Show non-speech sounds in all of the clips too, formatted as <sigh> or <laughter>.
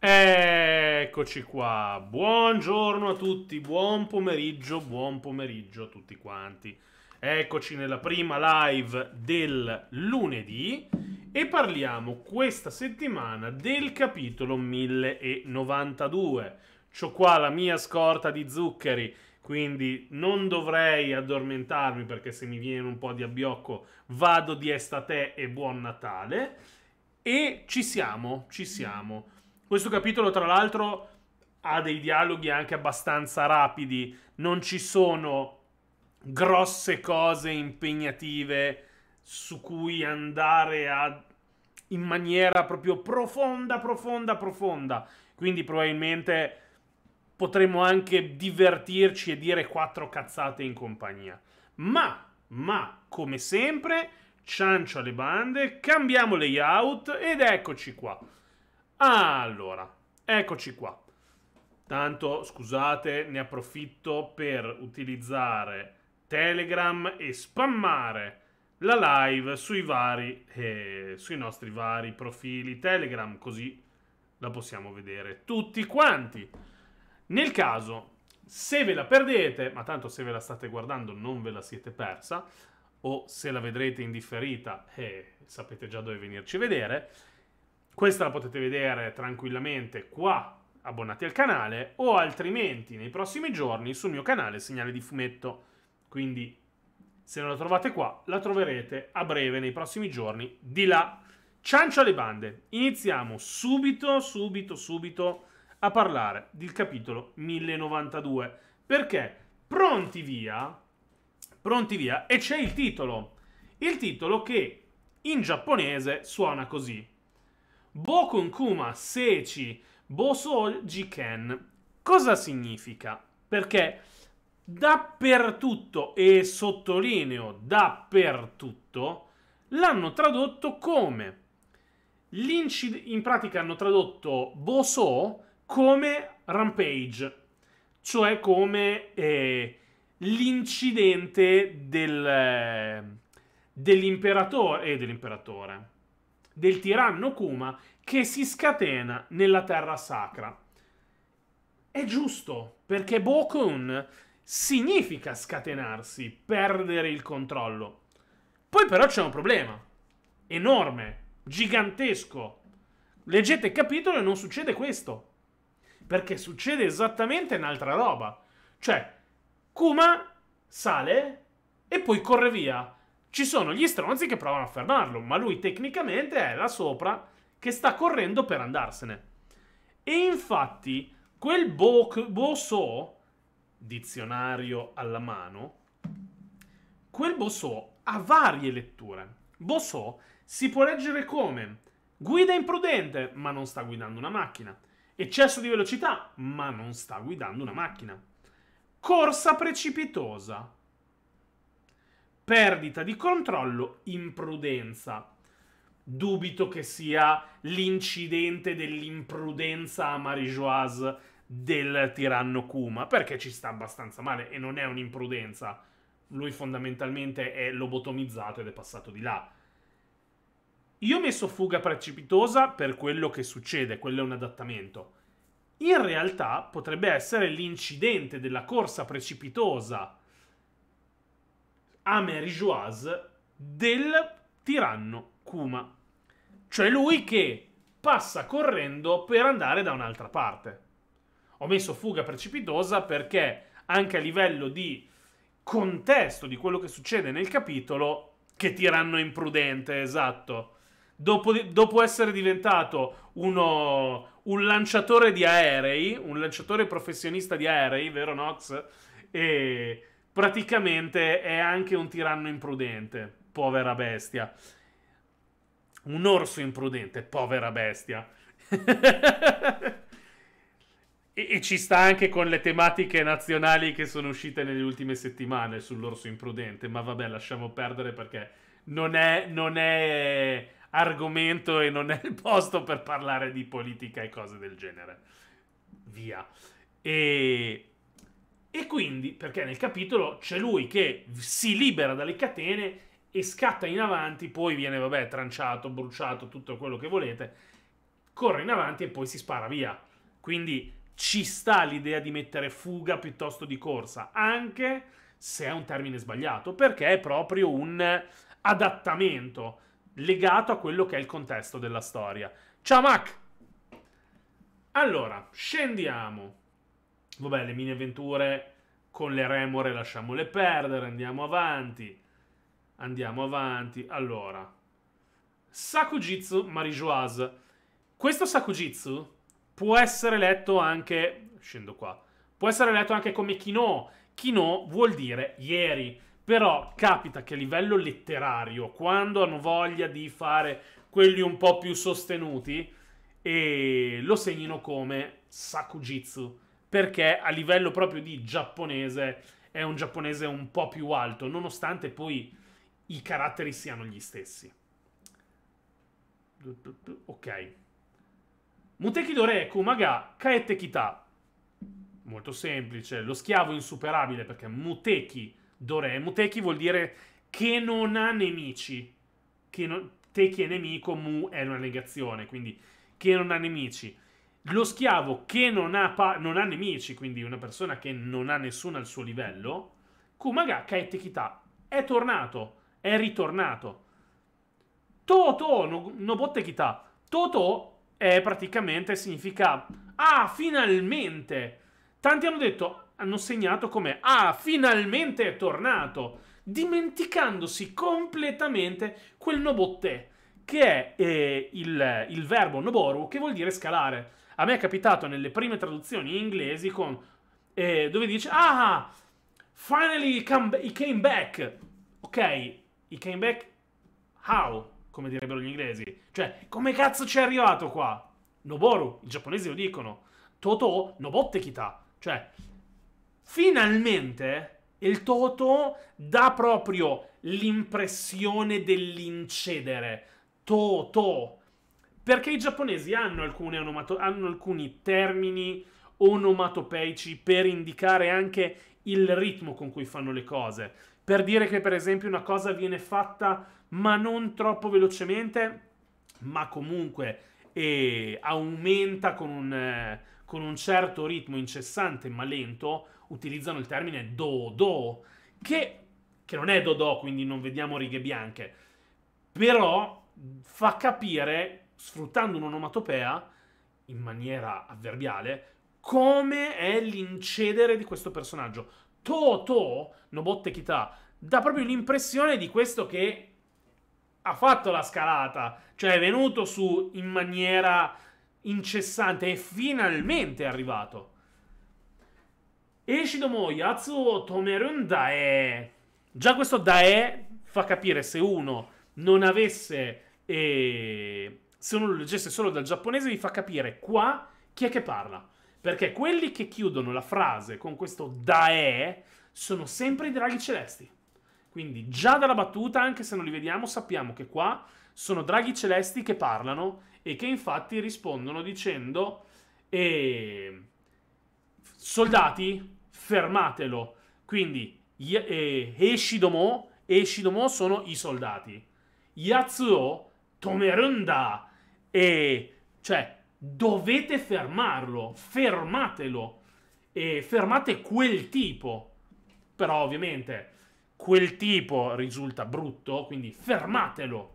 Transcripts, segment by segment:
Eccoci qua, buongiorno a tutti, buon pomeriggio, buon pomeriggio a tutti quanti. Eccoci nella prima live del lunedì e parliamo questa settimana del capitolo 1092. C'ho qua la mia scorta di zuccheri, quindi non dovrei addormentarmi perché se mi viene un po' di abbiocco vado di estate e buon Natale. E ci siamo, ci siamo. Questo capitolo, tra l'altro, ha dei dialoghi anche abbastanza rapidi, non ci sono grosse cose impegnative su cui andare a in maniera proprio profonda, profonda, profonda. Quindi probabilmente potremmo anche divertirci e dire quattro cazzate in compagnia. Ma, ma, come sempre, ciancio alle bande, cambiamo layout ed eccoci qua. Allora, eccoci qua. Tanto, scusate, ne approfitto per utilizzare Telegram e spammare la live sui vari eh, sui nostri vari profili Telegram, così la possiamo vedere tutti quanti. Nel caso se ve la perdete, ma tanto se ve la state guardando non ve la siete persa o se la vedrete indifferita eh, sapete già dove venirci a vedere. Questa la potete vedere tranquillamente qua abbonati al canale o altrimenti nei prossimi giorni sul mio canale Segnale di Fumetto. Quindi se non la trovate qua, la troverete a breve nei prossimi giorni di là. Ciancio alle bande, iniziamo subito, subito, subito a parlare del capitolo 1092. Perché pronti via, pronti via, e c'è il titolo. Il titolo che in giapponese suona così. Bokun Kuma Sechi Boso Jiken. Cosa significa? Perché dappertutto, e sottolineo dappertutto, l'hanno tradotto come in pratica hanno tradotto Boso come Rampage, cioè come eh, l'incidente del, dell'imperatore, eh, dell'imperatore del tiranno Kuma che si scatena nella terra sacra. È giusto, perché Bokun significa scatenarsi, perdere il controllo. Poi però c'è un problema, enorme, gigantesco. Leggete il capitolo e non succede questo, perché succede esattamente un'altra roba. Cioè, Kuma sale e poi corre via ci sono gli stronzi che provano a fermarlo, ma lui tecnicamente è là sopra che sta correndo per andarsene. E infatti, quel Bosso, dizionario alla mano, quel Bosso ha varie letture. Bosso si può leggere come guida imprudente, ma non sta guidando una macchina. Eccesso di velocità, ma non sta guidando una macchina. Corsa precipitosa, perdita di controllo, imprudenza. Dubito che sia l'incidente dell'imprudenza a Marie-Joise del tiranno Kuma, perché ci sta abbastanza male e non è un'imprudenza. Lui fondamentalmente è lobotomizzato ed è passato di là. Io ho messo fuga precipitosa per quello che succede, quello è un adattamento. In realtà potrebbe essere l'incidente della corsa precipitosa Amerijoise del tiranno Kuma. Cioè lui che passa correndo per andare da un'altra parte. Ho messo fuga precipitosa perché anche a livello di contesto di quello che succede nel capitolo, che tiranno imprudente, esatto. Dopo, dopo, essere diventato uno, un lanciatore di aerei, un lanciatore professionista di aerei, vero Nox? E praticamente è anche un tiranno imprudente, povera bestia. Un orso imprudente, povera bestia. <laughs> E, ci sta anche con le tematiche nazionali che sono uscite nelle ultime settimane sull'orso imprudente, ma vabbè, lasciamo perdere perché non è, non è argomento e non è il posto per parlare di politica e cose del genere. Via. E e quindi, perché nel capitolo c'è lui che si libera dalle catene e scatta in avanti, poi viene, vabbè, tranciato, bruciato, tutto quello che volete, corre in avanti e poi si spara via. Quindi ci sta l'idea di mettere fuga piuttosto di corsa, anche se è un termine sbagliato, perché è proprio un adattamento legato a quello che è il contesto della storia. Ciao Mac! Allora, scendiamo Vabbè, le mini avventure con le remore lasciamole perdere, andiamo avanti. Andiamo avanti. Allora, Sakujitsu Marijoise. Questo Sakujitsu può essere letto anche... Scendo qua. Può essere letto anche come Kino. Kino vuol dire ieri. Però capita che a livello letterario, quando hanno voglia di fare quelli un po' più sostenuti, e lo segnino come Sakujitsu perché a livello proprio di giapponese è un giapponese un po' più alto, nonostante poi i caratteri siano gli stessi. Ok. Muteki Dore Kumaga Kaete Kita. Molto semplice, lo schiavo insuperabile perché Muteki Dore, Muteki vuol dire che non ha nemici. Che non, teki è nemico, mu è una negazione, quindi che non ha nemici lo schiavo che non ha, pa- non ha, nemici, quindi una persona che non ha nessuno al suo livello, Kumaga Kaitekita è tornato, è ritornato. Toto Nobottekita, Toto è praticamente significa ah, finalmente. Tanti hanno detto, hanno segnato come ah, finalmente è tornato, dimenticandosi completamente quel nobotte che è eh, il, il verbo noboru che vuol dire scalare. A me è capitato nelle prime traduzioni inglesi con, eh, dove dice, ah, finally come, he came back. Ok, he came back how? Come direbbero gli inglesi. Cioè, come cazzo ci è arrivato qua? Noboru, i giapponesi lo dicono. Toto nobotte kita. Cioè, finalmente il Toto dà proprio l'impressione dell'incedere. Toto, perché i giapponesi hanno, onomato- hanno alcuni termini onomatopeici per indicare anche il ritmo con cui fanno le cose. Per dire che, per esempio, una cosa viene fatta ma non troppo velocemente, ma comunque eh, aumenta con un, eh, con un certo ritmo incessante ma lento, utilizzano il termine do-do, che, che non è do-do, quindi non vediamo righe bianche, però fa capire sfruttando un'onomatopea in maniera avverbiale, come è l'incedere di questo personaggio. Toto, Nobotte Kita, dà proprio l'impressione di questo che ha fatto la scalata, cioè è venuto su in maniera incessante e finalmente è arrivato. Eshidomo Moya, Tomerun Dae. Già questo Dae fa capire se uno non avesse... Eh, se uno lo leggesse solo dal giapponese, vi fa capire qua chi è che parla. Perché quelli che chiudono la frase con questo dae sono sempre i draghi celesti. Quindi già dalla battuta, anche se non li vediamo, sappiamo che qua sono draghi celesti che parlano e che infatti rispondono dicendo eh, soldati, fermatelo. Quindi eh, Eshidomo, Eshidomo sono i soldati. Yatsuo, Tomerunda, e cioè, dovete fermarlo, fermatelo e fermate quel tipo. Però ovviamente quel tipo risulta brutto, quindi fermatelo.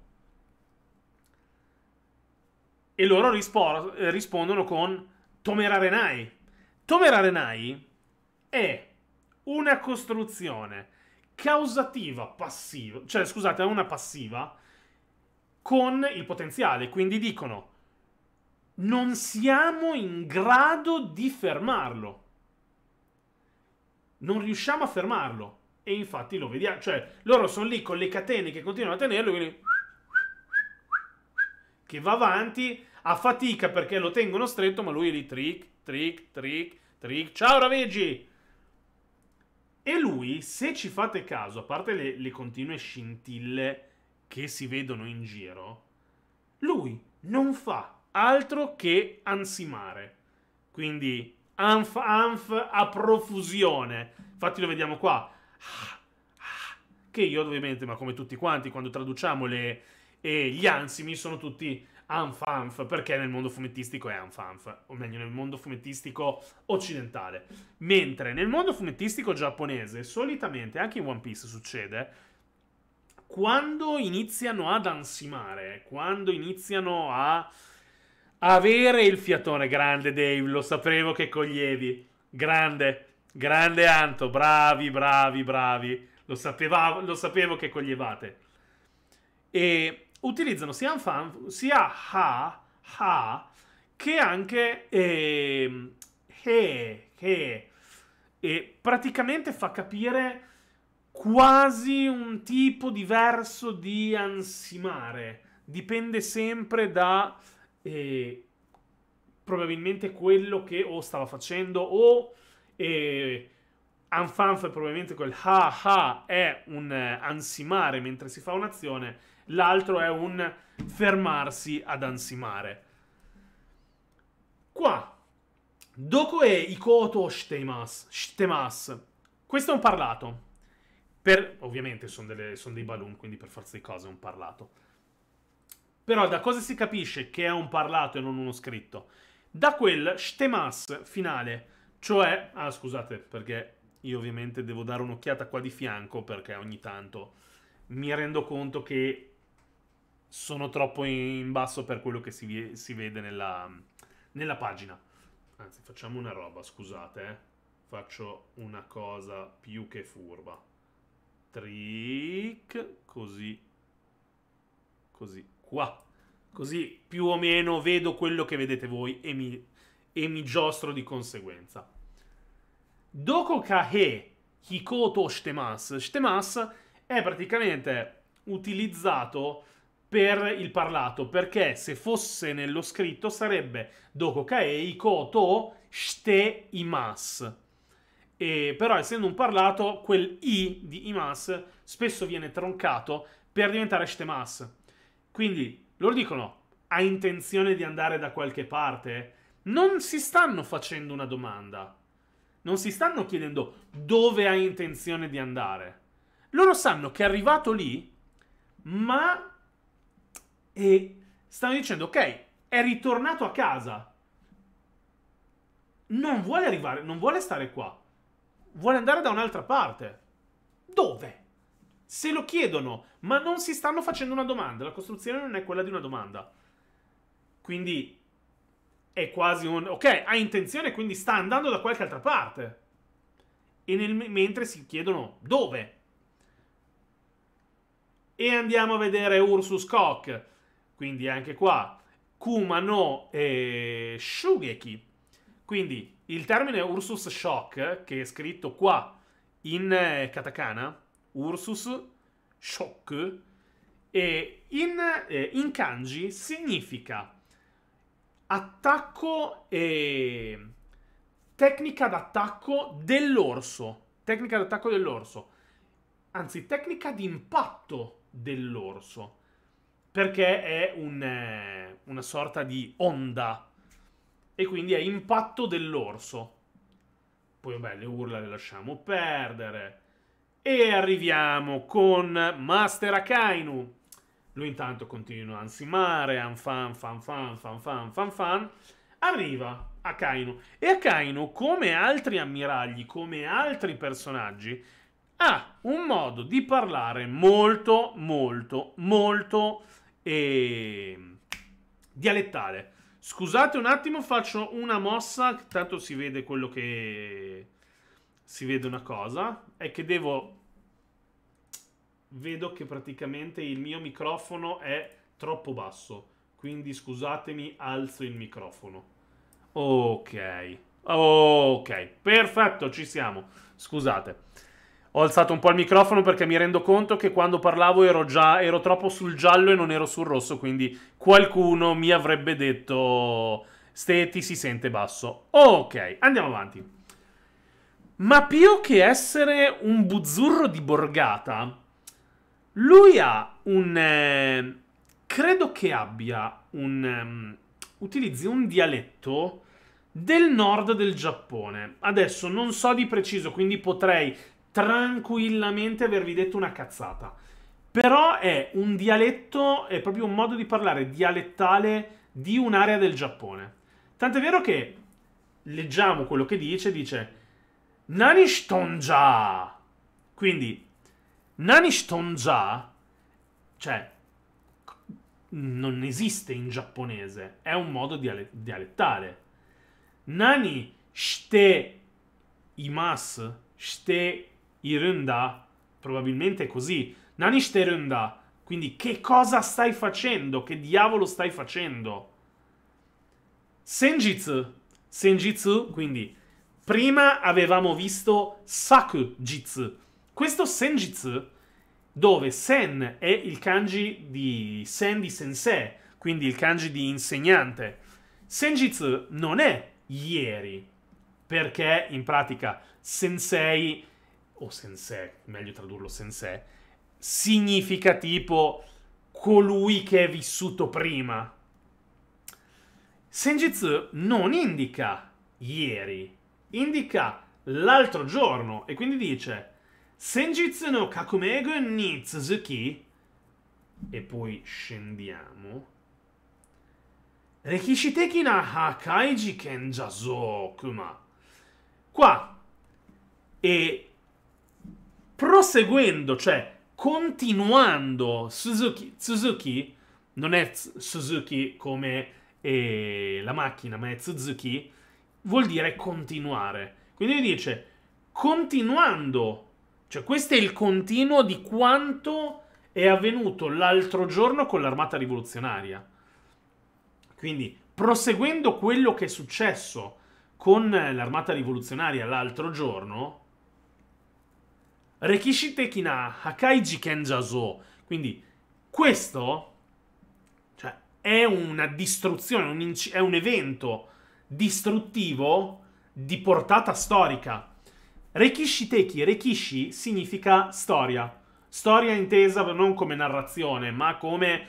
E loro rispo- rispondono con Tomera Renai. Tomera Renai è una costruzione causativa passiva, cioè scusate, è una passiva con il potenziale. Quindi dicono, non siamo in grado di fermarlo. Non riusciamo a fermarlo. E infatti lo vediamo. Cioè, loro sono lì con le catene che continuano a tenerlo, quindi... Che va avanti a fatica perché lo tengono stretto, ma lui è lì trick, trick, trick, trick. Ciao Raveggi! E lui, se ci fate caso, a parte le, le continue scintille che si vedono in giro, lui non fa altro che ansimare. Quindi anf anf a profusione. Infatti lo vediamo qua. Che io ovviamente, ma come tutti quanti, quando traduciamo le, eh, gli ansimi sono tutti anf anf, perché nel mondo fumettistico è anf anf, o meglio nel mondo fumettistico occidentale. Mentre nel mondo fumettistico giapponese, solitamente, anche in One Piece succede, quando iniziano ad ansimare, quando iniziano a avere il fiatone grande, Dave, lo sapevo che coglievi. Grande, grande Anto, bravi, bravi, bravi. Lo, sapeva, lo sapevo che coglievate. E utilizzano sia, fan, sia ha, ha che anche eh, he, he. E praticamente fa capire quasi un tipo diverso di ansimare. Dipende sempre da eh, probabilmente quello che o stava facendo o eh, Anfanf è probabilmente quel ha ha è un eh, ansimare mentre si fa un'azione, l'altro è un fermarsi ad ansimare. Qua, doko e ikoto Shtemas. Questo è un parlato. Per, ovviamente sono, delle, sono dei balloon, quindi per forza di cose è un parlato. Però da cosa si capisce che è un parlato e non uno scritto? Da quel stemas finale, cioè... Ah, scusate, perché io ovviamente devo dare un'occhiata qua di fianco, perché ogni tanto mi rendo conto che sono troppo in basso per quello che si, si vede nella, nella, pagina. Anzi, facciamo una roba, scusate. Eh. Faccio una cosa più che furba trick, così, così, qua. Così più o meno vedo quello che vedete voi e mi, e mi giostro di conseguenza. Doko kahe hikoto shtemasu. Shtemasu è praticamente utilizzato per il parlato, perché se fosse nello scritto sarebbe doko kae hikoto shte imas. E, però essendo un parlato, quel i di imas spesso viene troncato per diventare shtemas. Quindi loro dicono, ha intenzione di andare da qualche parte? Non si stanno facendo una domanda. Non si stanno chiedendo dove ha intenzione di andare. Loro sanno che è arrivato lì, ma... E stanno dicendo, ok, è ritornato a casa. Non vuole arrivare, non vuole stare qua vuole andare da un'altra parte. Dove? Se lo chiedono, ma non si stanno facendo una domanda. La costruzione non è quella di una domanda. Quindi è quasi un... Ok, ha intenzione, quindi sta andando da qualche altra parte. E nel... mentre si chiedono dove. E andiamo a vedere Ursus Koch. Quindi anche qua, Kumano e Shugeki quindi il termine Ursus Shock, che è scritto qua in eh, katakana, Ursus Shock, in, eh, in kanji significa attacco e tecnica d'attacco dell'orso. Tecnica d'attacco dell'orso. Anzi, tecnica di impatto dell'orso. Perché è un, eh, una sorta di onda e quindi è impatto dell'orso. Poi vabbè, le urla le lasciamo perdere. E arriviamo con Master Akainu. Lui intanto continua a ansimare, anfan, fan, fan, fan, fan, fan, fan. Arriva Akainu. E Akainu, come altri ammiragli, come altri personaggi, ha un modo di parlare molto, molto, molto eh, dialettale. Scusate un attimo, faccio una mossa. Tanto si vede quello che... Si vede una cosa. È che devo... Vedo che praticamente il mio microfono è troppo basso. Quindi scusatemi, alzo il microfono. Ok. Ok, perfetto, ci siamo. Scusate ho alzato un po' il microfono perché mi rendo conto che quando parlavo ero già ero troppo sul giallo e non ero sul rosso, quindi qualcuno mi avrebbe detto "Ste ti si sente basso". Ok, andiamo avanti. Ma più che essere un buzzurro di borgata, lui ha un eh, credo che abbia un um, utilizzi un dialetto del nord del Giappone. Adesso non so di preciso, quindi potrei tranquillamente avervi detto una cazzata. Però è un dialetto, è proprio un modo di parlare dialettale di un'area del Giappone. Tant'è vero che leggiamo quello che dice, dice Nanishtonja. Quindi Nanishtonja, cioè non esiste in giapponese, è un modo diale- dialettale. Nani shite imas, shite irunda, probabilmente è così. Nanishite irunda. Quindi che cosa stai facendo? Che diavolo stai facendo? Senjitsu. Senjitsu, quindi prima avevamo visto Sakujitsu. Questo Senjitsu dove sen è il kanji di sen di sensei, quindi il kanji di insegnante. Senjitsu non è ieri, perché in pratica sensei o sensei, meglio tradurlo sensei, significa tipo colui che è vissuto prima. Senjitsu non indica ieri, indica l'altro giorno e quindi dice Senjitsu no Kakumego ni Tsuzuki e poi scendiamo Rekishiteki na Hakaiji Kenjazo Kuma qua e proseguendo, cioè continuando, Suzuki, Suzuki non è Suzuki come eh, la macchina, ma è Suzuki, vuol dire continuare. Quindi dice, continuando, cioè questo è il continuo di quanto è avvenuto l'altro giorno con l'armata rivoluzionaria. Quindi, proseguendo quello che è successo con eh, l'armata rivoluzionaria l'altro giorno, Rekishi Tekina Hakai Jiken Jaso. Quindi questo cioè, è una distruzione, un inc- è un evento distruttivo di portata storica. Rekishi Teki, Rekishi significa storia. Storia intesa non come narrazione, ma come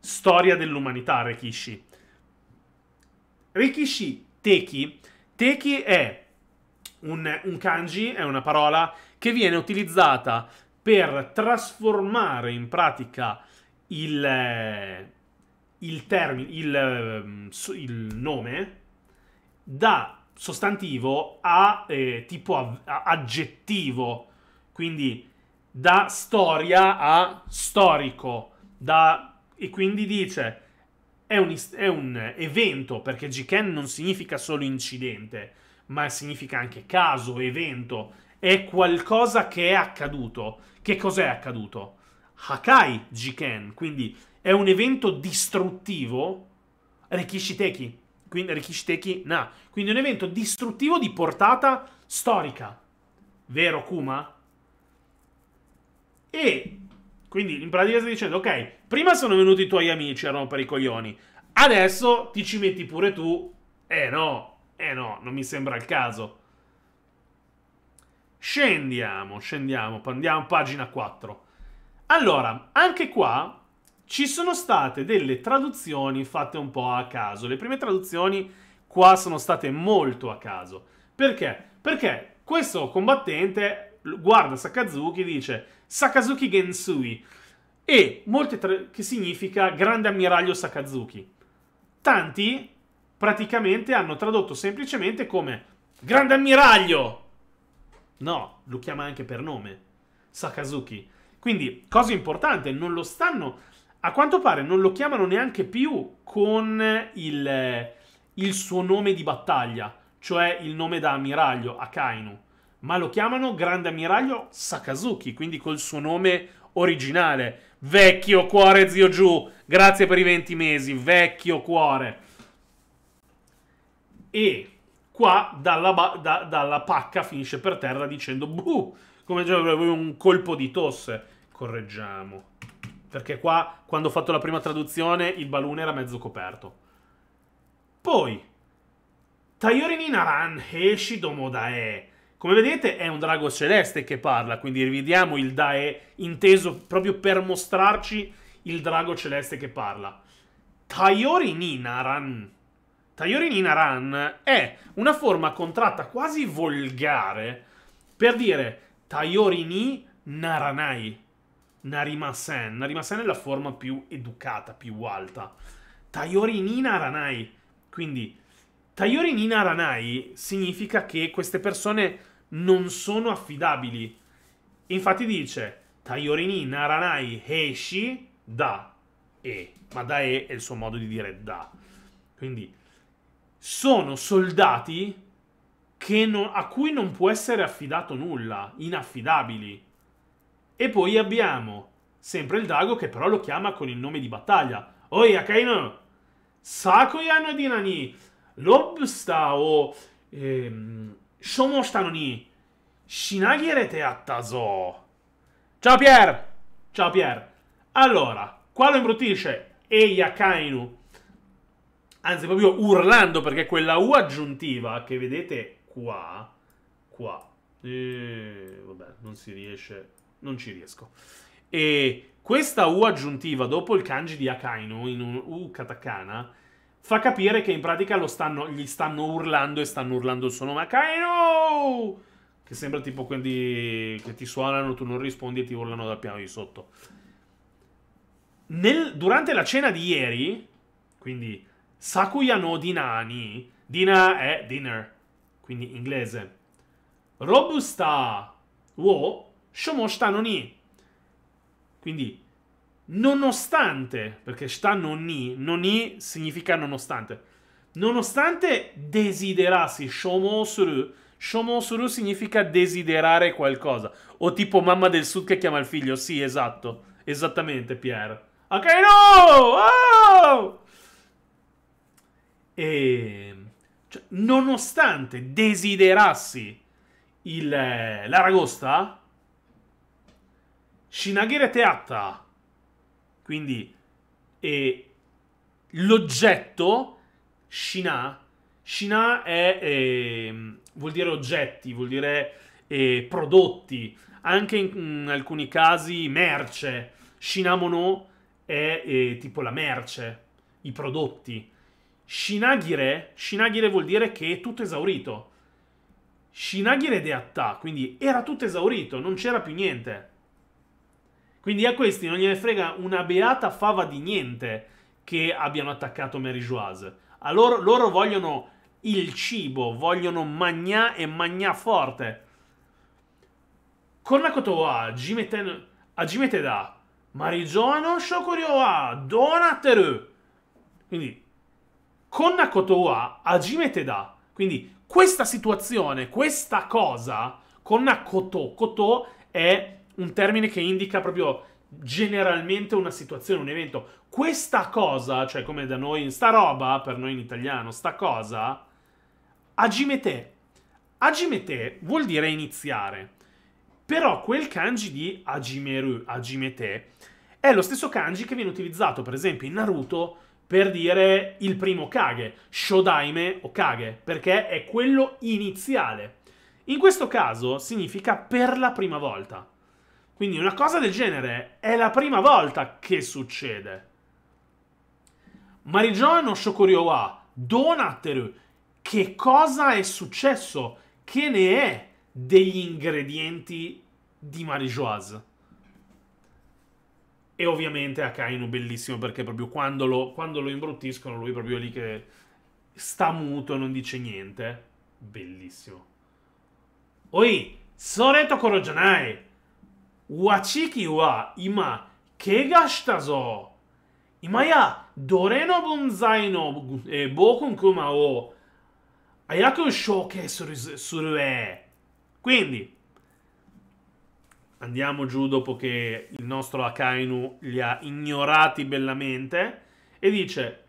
storia dell'umanità, Rekishi. Rekishi Teki, Teki è un, un kanji, è una parola che viene utilizzata per trasformare in pratica il, eh, il, termine, il, ehm, il nome da sostantivo a eh, tipo a, a aggettivo, quindi da storia a storico, da, e quindi dice è un, è un evento perché Jiken non significa solo incidente, ma significa anche caso, evento è qualcosa che è accaduto. Che cos'è accaduto? Hakai Jiken, quindi è un evento distruttivo Rikishiteki. Quindi Rikishiteki na. Quindi un evento distruttivo di portata storica. Vero Kuma? E quindi in pratica stai dicendo, ok, prima sono venuti i tuoi amici a rompere i coglioni, adesso ti ci metti pure tu. Eh no, eh no, non mi sembra il caso. Scendiamo, scendiamo, andiamo pagina 4. Allora, anche qua ci sono state delle traduzioni fatte un po' a caso. Le prime traduzioni qua sono state molto a caso. Perché? Perché questo combattente guarda Sakazuki e dice Sakazuki Gensui e molte tra- che significa grande ammiraglio Sakazuki. Tanti praticamente hanno tradotto semplicemente come grande ammiraglio No, lo chiama anche per nome. Sakazuki. Quindi, cosa importante, non lo stanno... A quanto pare non lo chiamano neanche più con il, il suo nome di battaglia, cioè il nome da ammiraglio, Akainu. Ma lo chiamano grande ammiraglio Sakazuki, quindi col suo nome originale. Vecchio cuore, zio Giù. Grazie per i 20 mesi, vecchio cuore. E Qua dalla, da, dalla pacca finisce per terra dicendo buh, come avevo un colpo di tosse. Correggiamo. Perché qua, quando ho fatto la prima traduzione, il balone era mezzo coperto. Poi, Tayori Ninaran Heshi Domodae. Come vedete è un drago celeste che parla, quindi rivediamo il Dae inteso proprio per mostrarci il drago celeste che parla. Tayori Ninaran. Tayorin in Aran è una forma contratta quasi volgare per dire Tayorini Naranai. Narimasen. Narimasen è la forma più educata, più alta. Tayorini Naranai. Quindi Tayorini Naranai significa che queste persone non sono affidabili. Infatti dice Tayorini Naranai Heishi da E, ma da E è il suo modo di dire da. Quindi sono soldati non, a cui non può essere affidato nulla, inaffidabili. E poi abbiamo sempre il drago che però lo chiama con il nome di battaglia. Oi Akaino, Sakoyano di Nani, Lobsta o ehm, Shomoshitano ni Shinagirete attazo. Ciao Pier! Ciao Pier! Allora, qua lo imbruttisce Ehi, Kainu anzi proprio urlando perché quella U aggiuntiva che vedete qua, qua, e, vabbè, non si riesce, non ci riesco. E questa U aggiuntiva dopo il kanji di Akainu in un U katakana fa capire che in pratica stanno, gli stanno urlando e stanno urlando il suo nome Akainu! Che sembra tipo quelli che ti suonano, tu non rispondi e ti urlano dal piano di sotto. Nel, durante la cena di ieri, quindi Sakuya no Dinani. Dina è dinner, quindi inglese. Robusta wo shomoshita no ni. Quindi, nonostante, perché sta non ni, non ni significa nonostante. Nonostante desiderassi shomosuru, shomosuru significa desiderare qualcosa. O tipo mamma del sud che chiama il figlio, sì, esatto, esattamente Pierre. Ok, no! Oh! E ehm, cioè, nonostante desiderassi il, eh, l'Aragosta, Shinagere Teatta, quindi e l'oggetto Shina, Shina è, è, ehm, vuol dire oggetti, vuol dire è, eh, prodotti, anche in, in, alcuni casi merce. Shinamono è, è eh, tipo la merce, i prodotti. Shinagire, Shinagire vuol dire che è tutto esaurito. Shinagire de Atta, quindi era tutto esaurito, non c'era più niente. Quindi a questi non gliene frega una beata fava di niente che abbiano attaccato Mary Joise. A loro, loro vogliono il cibo, vogliono magna e magna forte. Con la kotoa, ajimete da, marijuana shokoryo wa, donateru. Quindi con Nakoto wa Hajime da. Quindi questa situazione, questa cosa, con Nakoto, Koto è un termine che indica proprio generalmente una situazione, un evento. Questa cosa, cioè come da noi sta roba, per noi in italiano, sta cosa, agimete. Agimete vuol dire iniziare. Però quel kanji di agimeru, agimete, è lo stesso kanji che viene utilizzato per esempio in Naruto per dire il primo Kage, Shodaime o Kage, perché è quello iniziale. In questo caso significa per la prima volta. Quindi una cosa del genere è la prima volta che succede. Marigiano Shokuryowa, Donatteru, che cosa è successo? Che ne è degli ingredienti di Marijuana? E ovviamente a Akainu bellissimo perché proprio quando lo, quando lo imbruttiscono lui proprio lì che sta muto, e non dice niente. Bellissimo. Oi, soreto korojanai. Wachiki wa ima kega shita zo. Ima ya dore no bunzai no bokun kuma o ayaku shouke suru e. Quindi Andiamo giù dopo che il nostro Akainu li ha ignorati bellamente e dice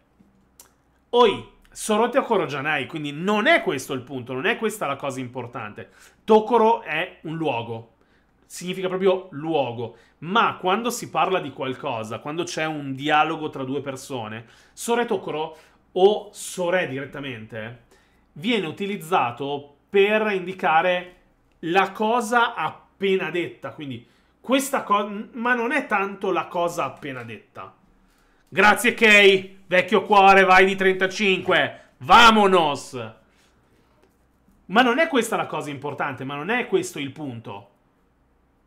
Oi, Soroteo Korojanai, quindi non è questo il punto, non è questa la cosa importante. Tokoro è un luogo, significa proprio luogo, ma quando si parla di qualcosa, quando c'è un dialogo tra due persone, Sore Tokoro o Sore direttamente viene utilizzato per indicare la cosa a appena detta. Quindi questa cosa... Ma non è tanto la cosa appena detta. Grazie Kay, vecchio cuore, vai di 35. Vamonos! Ma non è questa la cosa importante, ma non è questo il punto.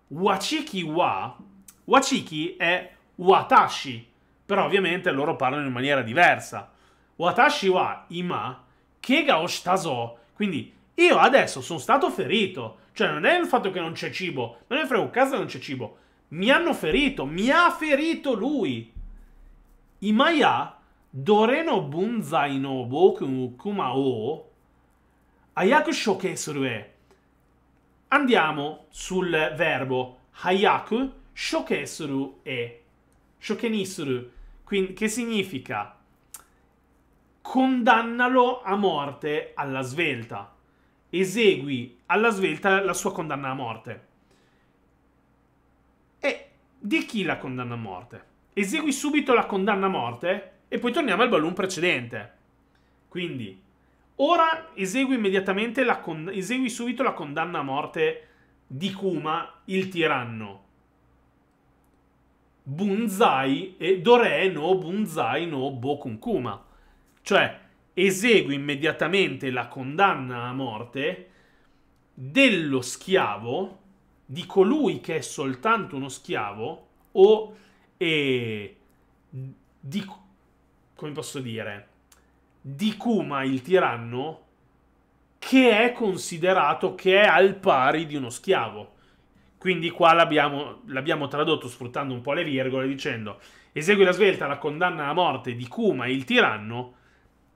Wachiki wa... Wachiki è watashi, però ovviamente loro parlano in maniera diversa. Watashi wa ima kega oshitazo, quindi io adesso sono stato ferito, cioè, non è il fatto che non c'è cibo. Non è frega un caso che non c'è cibo. Mi hanno ferito. Mi ha ferito lui. Imaya Doreno Bunzai no Boku Kumao Hayaku Shokesurue. Andiamo sul verbo Hayaku Shokesuru e Shokenisuru, che significa condannalo a morte alla svelta esegui alla svelta la sua condanna a morte. E di chi la condanna a morte? Esegui subito la condanna a morte e poi torniamo al balloon precedente. Quindi, ora esegui immediatamente la con- esegui subito la condanna a morte di Kuma, il tiranno. Bunzai e Dore no Bunzai no Bokun Kuma. Cioè, esegue immediatamente la condanna a morte dello schiavo, di colui che è soltanto uno schiavo, o eh, di, come posso dire, di Kuma il tiranno, che è considerato che è al pari di uno schiavo. Quindi qua l'abbiamo, l'abbiamo tradotto sfruttando un po' le virgole dicendo esegui la svelta la condanna a morte di Kuma il tiranno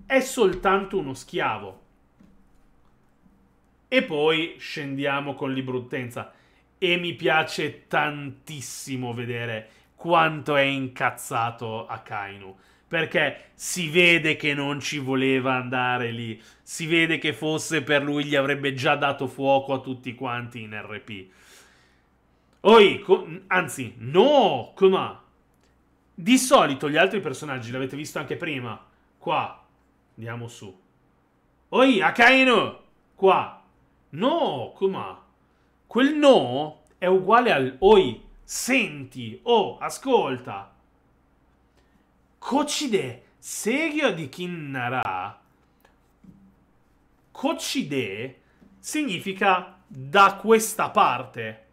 è soltanto uno schiavo. E poi scendiamo con l'ibruttenza. E mi piace tantissimo vedere quanto è incazzato Akainu. Perché si vede che non ci voleva andare lì. Si vede che fosse per lui gli avrebbe già dato fuoco a tutti quanti in RP. Oi, co- anzi, no, come? Di solito gli altri personaggi, l'avete visto anche prima, qua, Andiamo su. Oi, Akainu! Qua. No, come? Quel no è uguale al oi, senti, oh, ascolta. Kochide segio di kinnara. Kochide significa da questa parte.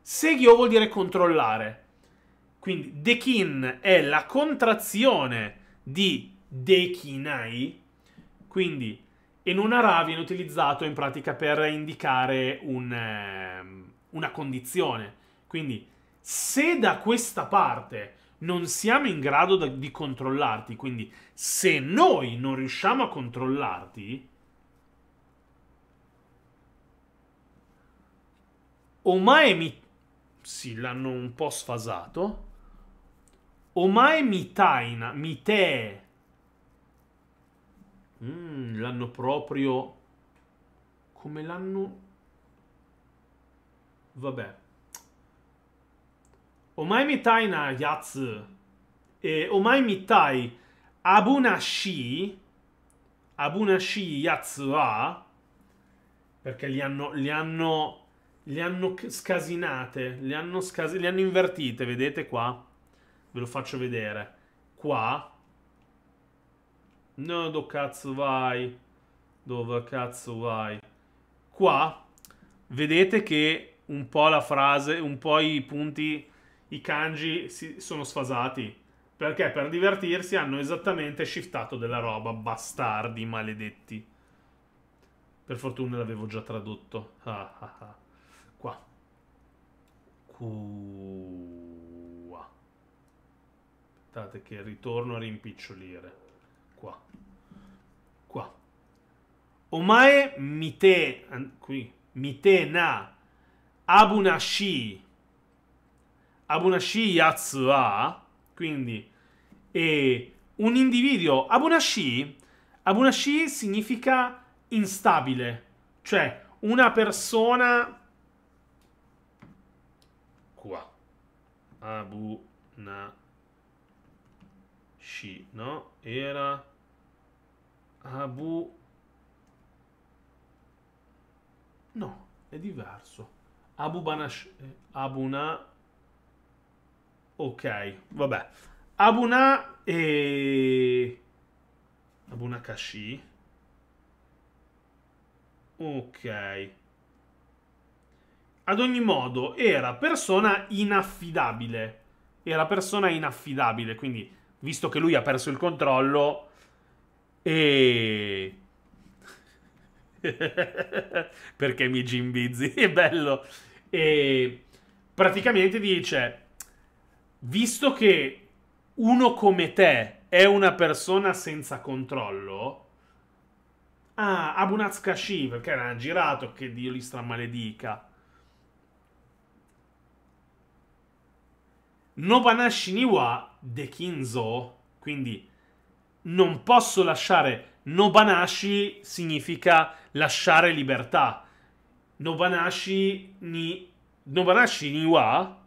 Segio vuol dire controllare. Quindi dekin è la contrazione di dekinai, quindi in una ara viene utilizzato in pratica per indicare un, ehm, una condizione. Quindi se da questa parte non siamo in grado da, di controllarti, quindi se noi non riusciamo a controllarti, Omae mi... Sì, l'hanno un po' sfasato. Omae mi te... Mm, l'hanno proprio... Come l'hanno... Vabbè. Omai mitai na yatsu. E omai mitai abunashi. Abunashi yatsu wa. Perché li hanno... Li hanno... Le hanno scasinate, Li hanno, scas- li hanno invertite, vedete qua? Ve lo faccio vedere. Qua No, do cazzo vai? Dove cazzo vai? Qua vedete che un po' la frase, un po' i punti, i kanji si, sono sfasati. Perché per divertirsi hanno esattamente shiftato della roba, bastardi, maledetti. Per fortuna l'avevo già tradotto. Ah, ah, ah. Qua. Qua. Aspettate che ritorno a rimpicciolire qua. Qua. Omae mite, qui, mite na abunashi. Abunashi yatsu wa. Quindi, e un individuo. Abunashi, abunashi significa instabile. Cioè, una persona... Qua. Abunashi, no? Era... Abu... No, è diverso. Abu Banash... Eh, Abuna... Ok, vabbè. Abuna e... Abuna Kashi. Ok. Ad ogni modo, era persona inaffidabile. Era persona inaffidabile, quindi, visto che lui ha perso il controllo e... <laughs> Perché mi gimbizzi? È bello. E praticamente dice, visto che uno come te è una persona senza controllo... Ah, Abunaz Kashi, perché era girato, che Dio li stramaledica. Nobanashi niwa De Kinzo, quindi non posso lasciare Nobanashi significa lasciare libertà. Nobanashi ni Nobanashi ni wa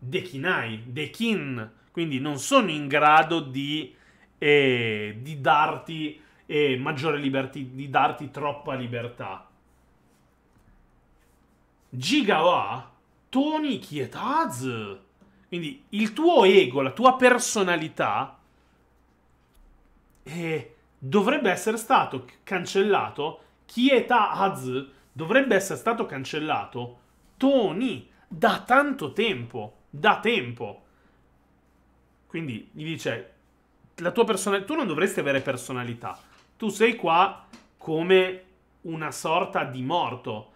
dekinai, dekin, quindi non sono in grado di, eh, di darti eh, maggiore libertà, di darti troppa libertà. Giga wa toni kietazu. Quindi il tuo ego, la tua personalità e dovrebbe essere stato cancellato Kieta Az dovrebbe essere stato cancellato Tony da tanto tempo, da tempo. Quindi gli dice la tua personalità, tu non dovresti avere personalità. Tu sei qua come una sorta di morto.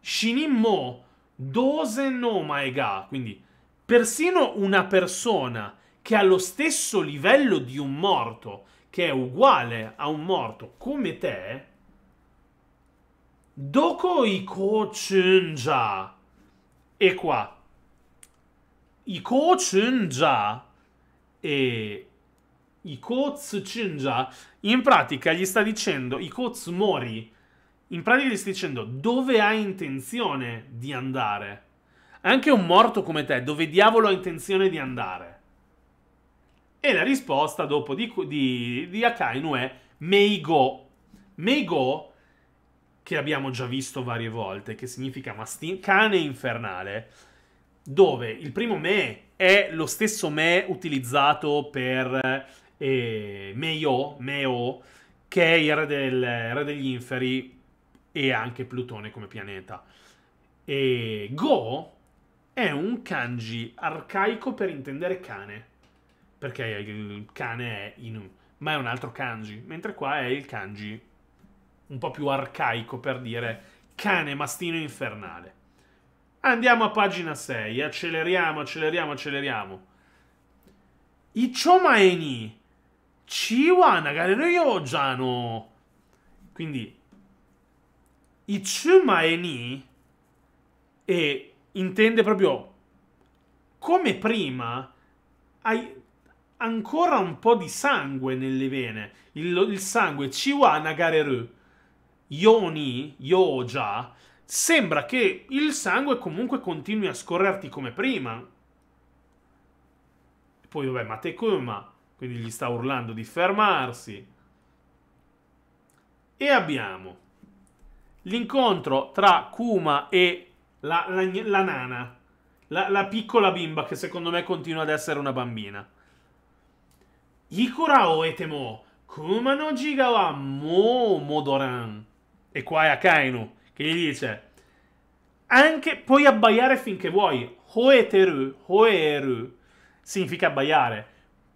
Shinimmo dose no maega, quindi persino una persona che ha lo stesso livello di un morto che è uguale a un morto come te, Doko Iko Chunja e qua. Iko Chunja e Iko Chunja in pratica gli sta dicendo i Iko Mori. In pratica gli sta dicendo dove hai intenzione di andare. Anche un morto come te, dove diavolo ha intenzione di andare? E la risposta dopo di, di, di Akainu è Meigo. Meigo, che abbiamo già visto varie volte, che significa mastin- cane infernale, dove il primo me è lo stesso me utilizzato per eh, Meio, Meo, che è il re, del, re degli inferi e anche Plutone come pianeta. E Go è un kanji arcaico per intendere cane perché il cane è Inu, ma è un altro kanji, mentre qua è il kanji un po' più arcaico per dire cane mastino infernale. Andiamo a pagina 6, acceleriamo, acceleriamo, acceleriamo. I ni chiwa nagare no yojano. Quindi i ni e intende proprio come prima hai ancora un po' di sangue nelle vene. Il, il sangue Chiwa Nagareru Yoni, Yoja, sembra che il sangue comunque continui a scorrerti come prima. Poi vabbè, ma te come? Quindi gli sta urlando di fermarsi. E abbiamo l'incontro tra Kuma e la, la, la nana, la, la piccola bimba che secondo me continua ad essere una bambina. いくらを得ても、Kuma no Giga wa mo modoran. E qua è Akainu che gli dice, anche puoi abbaiare finché vuoi. Hoeteru, hoeru, significa abbaiare.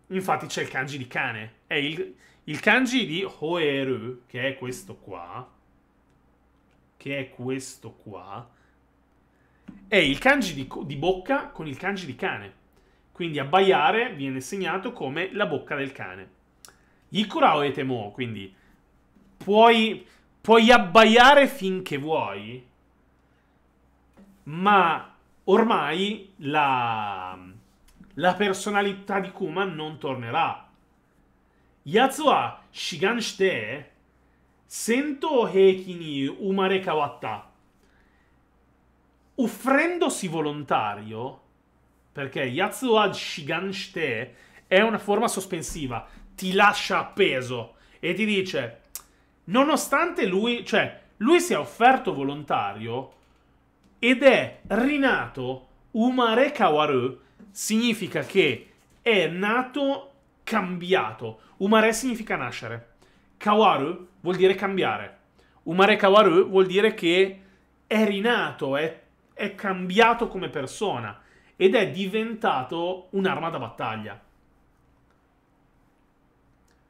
Infatti c'è il kanji di cane. È il, il kanji di hoeru, che è questo qua. Che è questo qua. È il kanji di, di bocca con il kanji di cane. Quindi abbaiare viene segnato come la bocca del cane. Yikurao e temo, quindi puoi, puoi abbaiare finché vuoi, ma ormai la, la personalità di Kuma non tornerà. Yazua shigan shite sento heiki ni umare kawatta. Offrendosi volontario, perché Yatsuad Shiganshite è una forma sospensiva, ti lascia appeso e ti dice, nonostante lui, cioè, lui si è offerto volontario ed è rinato Umare Kawaru, significa che è nato cambiato. Umare significa nascere. Kawaru vuol dire cambiare. Umare Kawaru vuol dire che è rinato, è, è cambiato come persona ed è diventato un'arma da battaglia.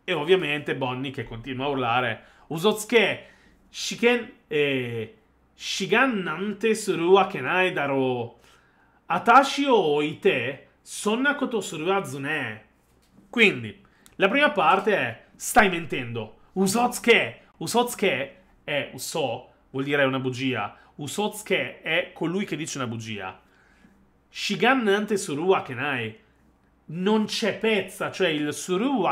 E ovviamente Bonnie che continua a urlare Usotsuke, Shiken, eh, Shigan nante suru wa kenai daro Atashi o ite sonna koto suru azune Quindi, la prima parte è Stai mentendo Usotsuke Usotsuke è Uso, vuol dire una bugia Usotsuke è colui che dice una bugia Shigan Nante Suru Wakenai. Non c'è pezza, cioè il Suru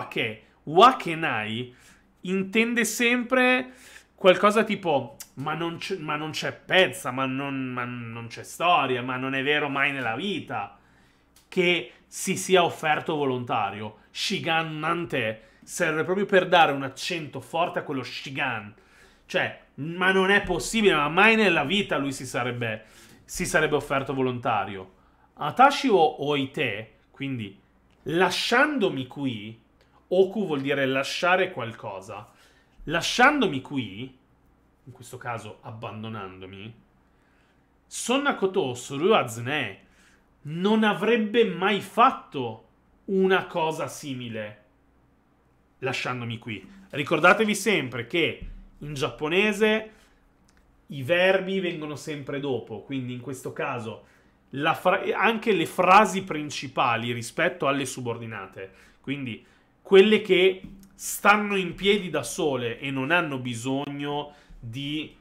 Wakenai intende sempre qualcosa tipo ma non, ma non c'è pezza, ma non, ma non c'è storia, ma non è vero mai nella vita che si sia offerto volontario. Shigan Nante serve proprio per dare un accento forte a quello Shigan. Cioè, ma non è possibile, ma mai nella vita lui si sarebbe, si sarebbe offerto volontario. Atashi o oite, quindi lasciandomi qui, oku vuol dire lasciare qualcosa. Lasciandomi qui, in questo caso abbandonandomi, Sonna Koto Suru non avrebbe mai fatto una cosa simile lasciandomi qui. Ricordatevi sempre che in giapponese i verbi vengono sempre dopo, quindi in questo caso fra- anche le frasi principali rispetto alle subordinate, quindi quelle che stanno in piedi da sole e non hanno bisogno di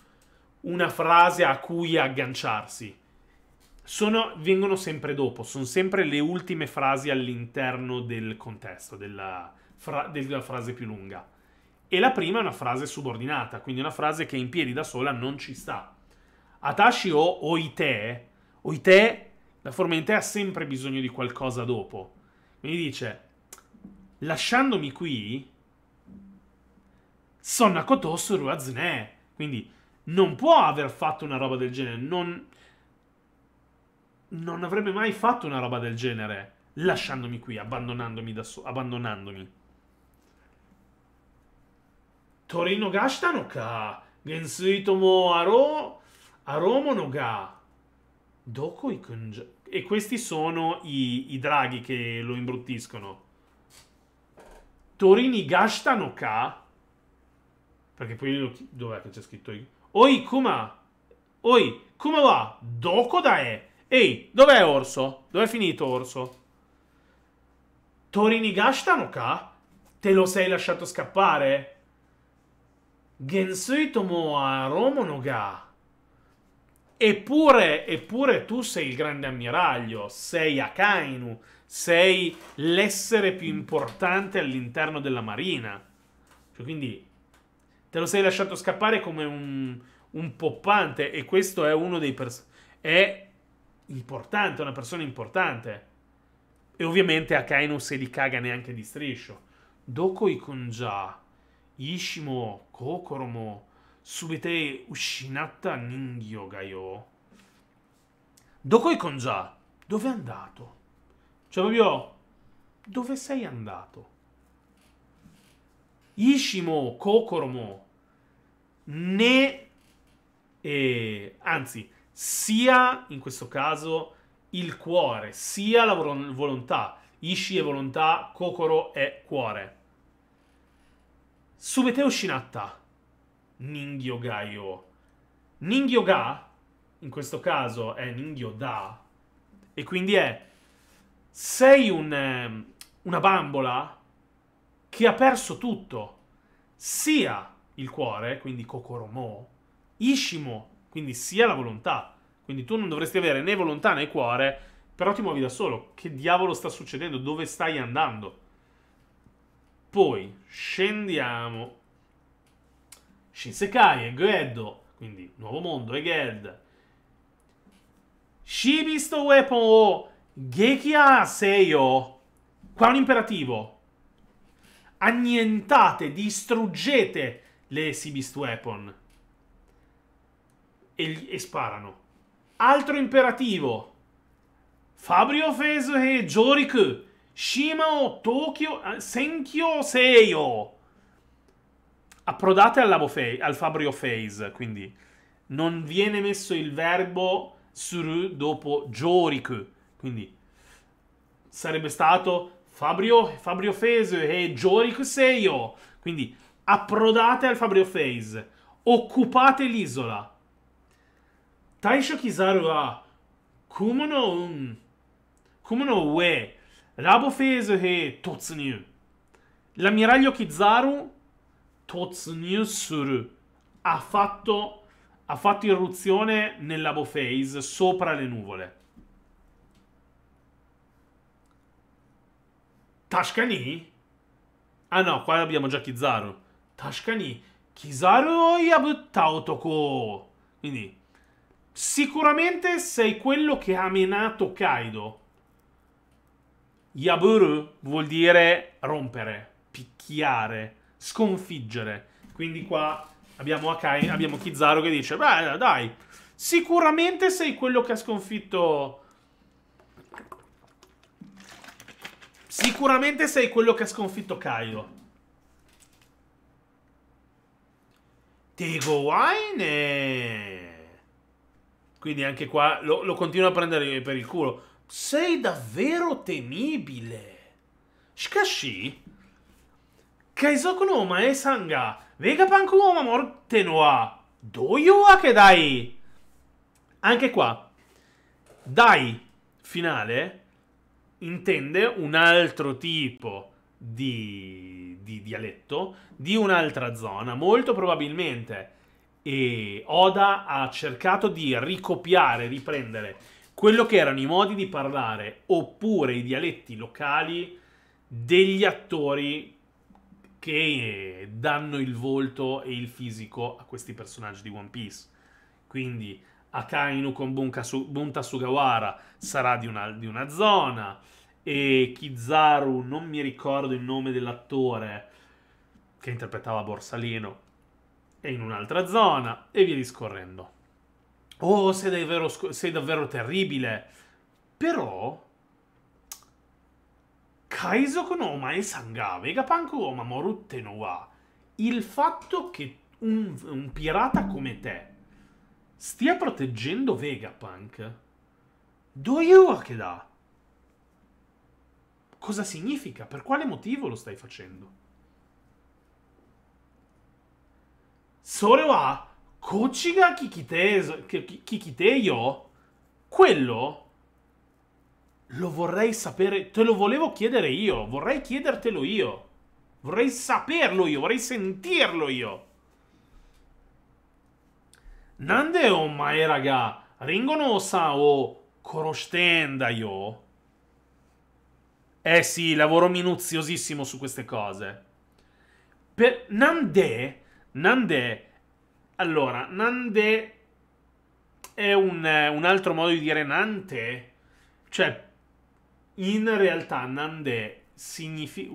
una frase a cui agganciarsi. Sono, vengono sempre dopo, sono sempre le ultime frasi all'interno del contesto, della, fra- della frase più lunga. E la prima è una frase subordinata, quindi una frase che in piedi da sola non ci sta. Atashi o oite Oite, la forma in Formentera ha sempre bisogno di qualcosa dopo. Quindi dice, lasciandomi qui, sono Sonna Kotosu Ruazne. Quindi non può aver fatto una roba del genere. Non, non avrebbe mai fatto una roba del genere. Lasciandomi qui, abbandonandomi da solo. Abbandonandomi. Torino Gashita no ka. Gensui tomo aro. Aromo no ga. Doko e Kunja. E questi sono i, i, draghi che lo imbruttiscono. Torini Gashta Ka. Perché poi lo, dov'è che c'è scritto? Oi Kuma. Oi, come va? Doko da e. Ehi, dov'è Orso? Dov'è finito Orso? Torini Gashta Ka? Te lo sei lasciato scappare? Gensui Tomo Romonoga. Ga. Eppure, eppure tu sei il grande ammiraglio, sei Akainu, sei l'essere più importante all'interno della marina. Cioè, quindi te lo sei lasciato scappare come un, un poppante e questo è uno dei personaggi. È importante, una persona importante. E ovviamente Akainu se li caga neanche di striscio. Dokoi Konja, Ishimo, Kokoromo, subite 全て失った人形がよ。Dove con già? Dove è andato? Cioè proprio, dove sei andato? Ishimo, Kokoromo, né, eh, anzi, sia in questo caso il cuore, sia la volontà. Ishi è volontà, Kokoro è cuore. Subete Oshinatta. Ningyogayo. Ningyoga, in questo caso, è Ningyoda, e quindi è... Sei un, ehm, una bambola che ha perso tutto, sia il cuore, quindi Kokoromo, Ishimo, quindi sia la volontà. Quindi tu non dovresti avere né volontà né cuore, però ti muovi da solo. Che diavolo sta succedendo? Dove stai andando? Poi scendiamo Shinsekai e Goeddo, quindi Nuovo Mondo e Geld. Shibisto Weapon o Gekia Seio. Qua un imperativo. Annientate, distruggete le Shibisto Weapon. E, e, sparano. Altro imperativo. Fabrio Fesu e Joriku. Shima o Tokyo eh, Senkyo Seio approdate al, labo al Fabrio Face, quindi non viene messo il verbo suru dopo joriku, quindi sarebbe stato Fabrio, Fabrio Face e joriku seio, quindi approdate al Fabrio Face, occupate l'isola. Taisho Kizaru ha Kumo no un Kumo ue Labo Face e Totsuniu. L'ammiraglio Kizaru Tozniu Suru ha fatto, ha fatto irruzione nella Boface sopra le nuvole. Tashkani? Ah no, qua abbiamo già Kizaru. Tashkani. Kizaru Yabutautoko. Quindi, sicuramente sei quello che ha menato Kaido. Yaburu vuol dire rompere, picchiare sconfiggere. Quindi qua abbiamo, Akai, abbiamo Kizaru che dice, beh eh, dai, sicuramente sei quello che ha sconfitto... Sicuramente sei quello che ha sconfitto Kaido. Tego Wine. Quindi anche qua lo, lo, continuo a prendere per il culo. Sei davvero temibile. Shikashi 海賊のお前さんが、ヴェガパンクを守るってのは、どういうわけだい Anche qua, dai finale intende un altro tipo di, di dialetto di un'altra zona, molto probabilmente. E Oda ha cercato di ricopiare, riprendere quello che erano i modi di parlare oppure i dialetti locali degli attori che eh, danno il volto e il fisico a questi personaggi di One Piece. Quindi Akainu con Bunta Sugawara sarà di una, di una zona e Kizaru, non mi ricordo il nome dell'attore che interpretava Borsalino, è in un'altra zona e via discorrendo. Oh, sei davvero, sei davvero terribile! Però 海賊のお前さんがベガパンクを守るってのは il fatto che un, un pirata come te stia proteggendo Vegapunk. do Doiua che da Cosa significa? Per quale motivo lo stai facendo? Sore wa kochi kikite yo Quello lo vorrei sapere, te lo volevo chiedere io, vorrei chiedertelo io. Vorrei saperlo io, vorrei sentirlo io. Nande o mai raga, Ringono sa o Koroshitenda io? Eh sì, lavoro minuziosissimo su queste cose. Per Nande, Nande, allora, Nande è un, eh, un altro modo di dire Nante. Cioè, in realtà Nande, signifi-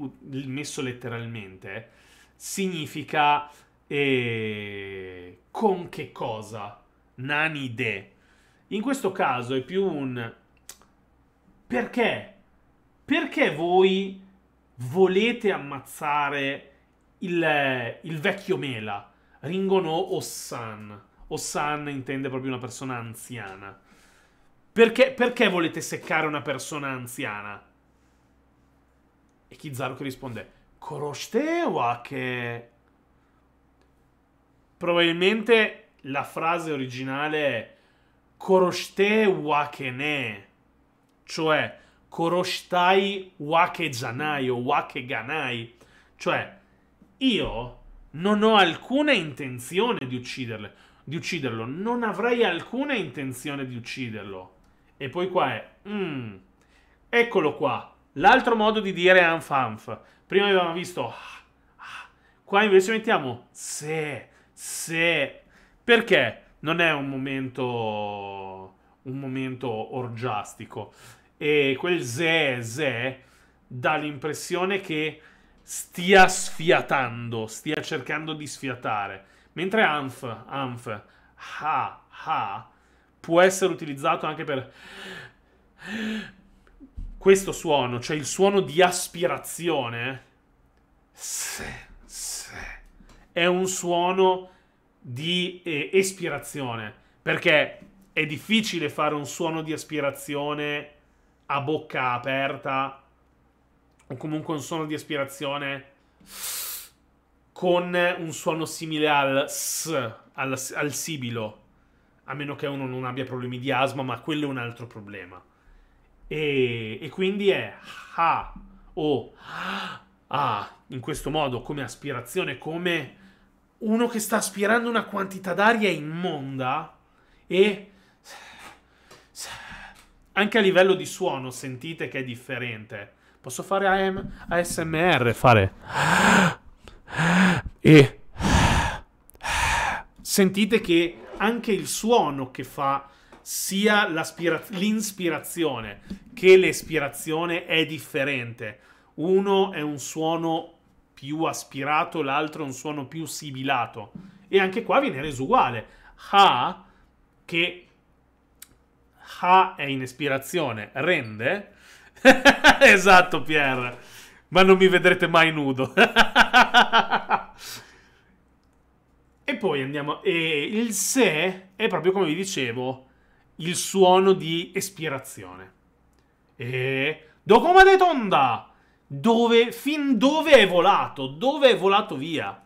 messo letteralmente, significa eh, con che cosa, nani de. In questo caso è più un perché? Perché voi volete ammazzare il, il vecchio Mela, Ringono Ossan? Ossan intende proprio una persona anziana. Perché, perché volete seccare una persona anziana? E Kizaru che risponde, Koroshtewa che... Probabilmente la frase originale è Koroshte wakene, cioè Koroshtai wakejanai o wakeganai, cioè io non ho alcuna intenzione di ucciderle, di ucciderlo, non avrei alcuna intenzione di ucciderlo. E poi qua è... Mm, eccolo qua. L'altro modo di dire anfanf. Prima avevamo visto... Ah, ah. Qua invece mettiamo se, se. Perché non è un momento... Un momento orgiastico. E quel se. Se. dà l'impressione che stia sfiatando, stia cercando di sfiatare. Mentre anf, anf, ha, ha, può essere utilizzato anche per questo suono, cioè il suono di aspirazione. È un suono di eh, espirazione, perché è difficile fare un suono di aspirazione a bocca aperta o comunque un suono di aspirazione con un suono simile al s, al, al sibilo a meno che uno non abbia problemi di asma, ma quello è un altro problema. E, e quindi è ha o ah in questo modo come aspirazione, come uno che sta aspirando una quantità d'aria immonda e anche a livello di suono sentite che è differente. Posso fare AM, ASMR, fare e sentite che anche il suono che fa sia l'inspirazione che l'espirazione è differente. Uno è un suono più aspirato, l'altro è un suono più sibilato. E anche qua viene reso uguale. Ha, che ha è in espirazione, rende. <laughs> esatto, Pierre. Ma non mi vedrete mai nudo. <laughs> E poi andiamo... E il se è proprio come vi dicevo, il suono di espirazione. E... Dokuma de tonda! Dove... Fin dove è volato? Dove è volato via?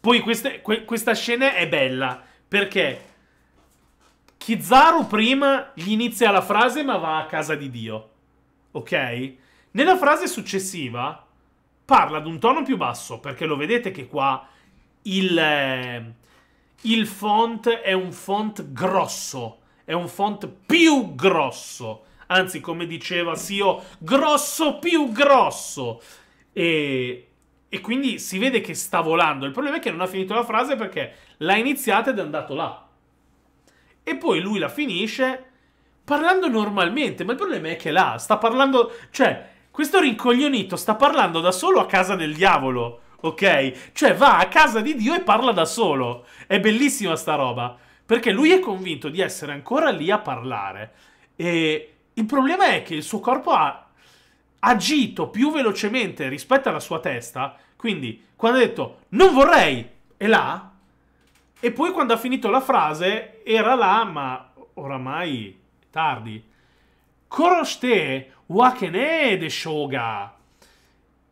Poi queste, que, questa scena è bella, perché Kizaru prima gli inizia la frase ma va a casa di Dio. Ok? Nella frase successiva parla ad un tono più basso, perché lo vedete che qua il, eh, il font è un font grosso, è un font più grosso. Anzi, come diceva Sio, grosso più grosso. E, e quindi si vede che sta volando. Il problema è che non ha finito la frase perché l'ha iniziata ed è andato là. E poi lui la finisce parlando normalmente, ma il problema è che là sta parlando, cioè questo rincoglionito sta parlando da solo a casa del diavolo, ok? Cioè va a casa di Dio e parla da solo. È bellissima sta roba, perché lui è convinto di essere ancora lì a parlare. E il problema è che il suo corpo ha agito più velocemente rispetto alla sua testa, quindi quando ha detto non vorrei, è là, e poi quando ha finito la frase era là, ma oramai è tardi. Koroshte Wakenede Shoga.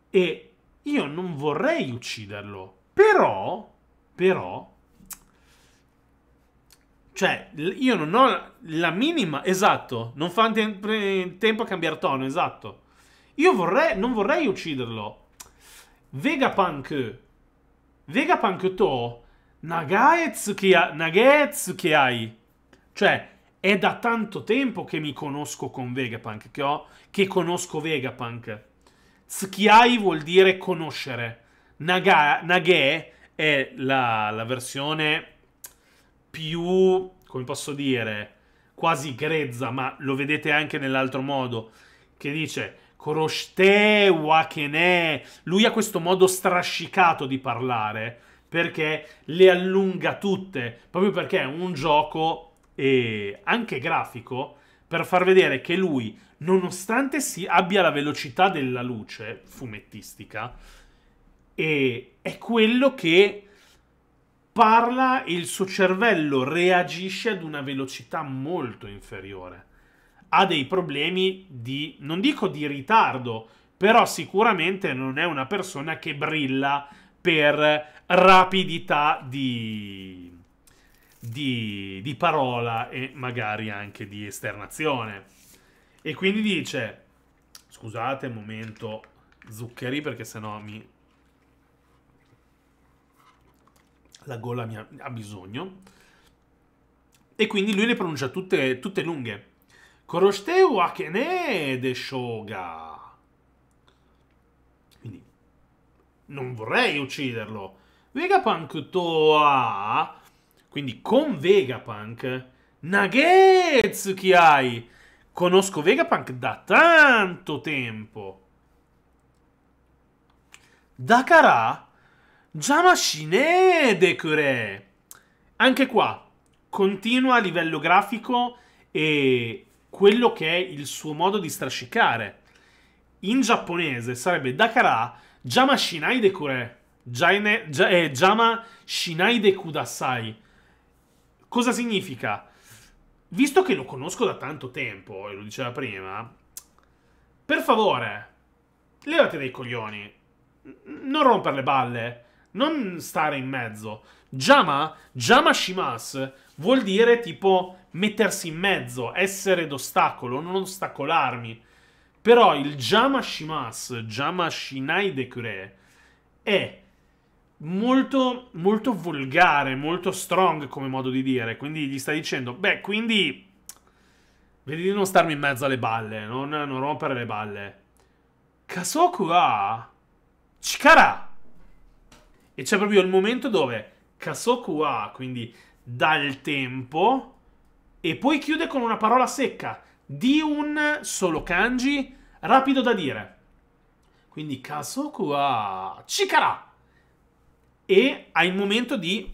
E io non vorrei ucciderlo. Però, però, cioè, io non ho la minima... Esatto, non fa tempo a cambiare tono, esatto. Io vorrei, non vorrei ucciderlo. Vegapunk. Vegapunk to Nagetsuki, Nagetsuki hai. Cioè, è da tanto tempo che mi conosco con Vegapunk, che, ho, che conosco Vegapunk. Tsukiai vuol dire conoscere. Naga, Nage è la, la versione più, come posso dire, quasi grezza, ma lo vedete anche nell'altro modo, che dice Koroshite kene. Lui ha questo modo strascicato di parlare perché le allunga tutte, proprio perché è un gioco e anche grafico per far vedere che lui, nonostante si abbia la velocità della luce fumettistica, è quello che parla e il suo cervello reagisce ad una velocità molto inferiore. Ha dei problemi di, non dico di ritardo, però sicuramente non è una persona che brilla per rapidità di, di, di parola e magari anche di esternazione. E quindi dice, scusate, un momento zuccheri perché sennò mi... La gola mi ha, ha bisogno. E quindi lui le pronuncia tutte, tutte lunghe. Koroshteu wa de shoga. Quindi, non vorrei ucciderlo. Vegapunk toa quindi con Vegapunk, Nagetsuki hai. Conosco Vegapunk da tanto tempo. Da Dakara Jamashine Dekure. Anche qua, continua a livello grafico e quello che è il suo modo di strascicare. In giapponese sarebbe Dakara Jamashinai Dekure. Jaine, eh, Jama Shinai de Kudasai. Cosa significa? Visto che lo conosco da tanto tempo, e lo diceva prima, per favore, levati dai coglioni. Non rompere le balle. Non stare in mezzo. Jama, Jama Shimas, vuol dire tipo mettersi in mezzo, essere d'ostacolo, non ostacolarmi. Però il Jama Shimas, Jama Shinai de Kure, è molto, molto volgare, molto strong come modo di dire. Quindi gli sta dicendo, beh, quindi vedi di non starmi in mezzo alle balle, non, non rompere le balle. Kasoku ha Chikara. E c'è proprio il momento dove Kasoku ha, quindi dà il tempo e poi chiude con una parola secca di un solo kanji rapido da dire. Quindi Kasoku ha Chikara e ha il momento di,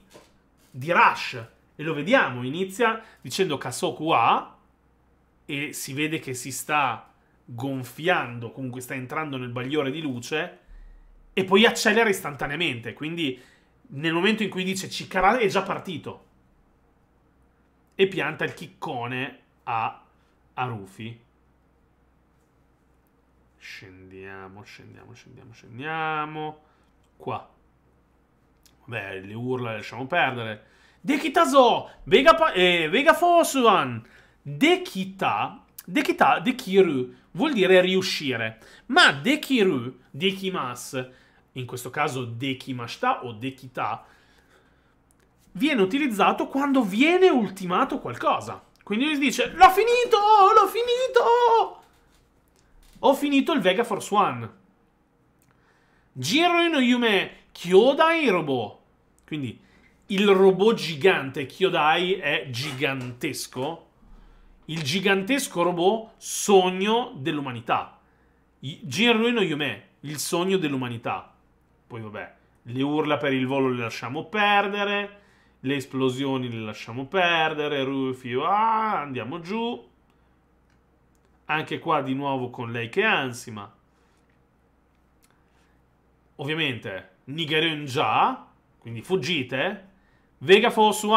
di rush. E lo vediamo, inizia dicendo Kasoku A e si vede che si sta gonfiando, comunque sta entrando nel bagliore di luce e poi accelera istantaneamente. Quindi nel momento in cui dice Cikara è già partito e pianta il chiccone a, a Rufy. Scendiamo, scendiamo, scendiamo, scendiamo. Qua. Beh, le urla le lasciamo perdere. Dekitazo, Vega, eh, Vega Fosuan, Dekita, Dekita, Dekiru vuol dire riuscire, ma Dekiru, Dekimas, in questo caso Dekimashita o Dekita, viene utilizzato quando viene ultimato qualcosa. Quindi lui dice, l'ho finito, l'ho finito! Ho finito il Vega Force One. Giro no Yume Kyodai Robot. Quindi il robot gigante Kyodai è gigantesco. Il gigantesco robot sogno dell'umanità. Jinruino Yume, il sogno dell'umanità. Poi vabbè, le urla per il volo le lasciamo perdere, le esplosioni le lasciamo perdere, Rufio, ah, andiamo giù. Anche qua di nuovo con lei che ansima. Ovviamente Nigerenja, quindi fuggite. Vega Force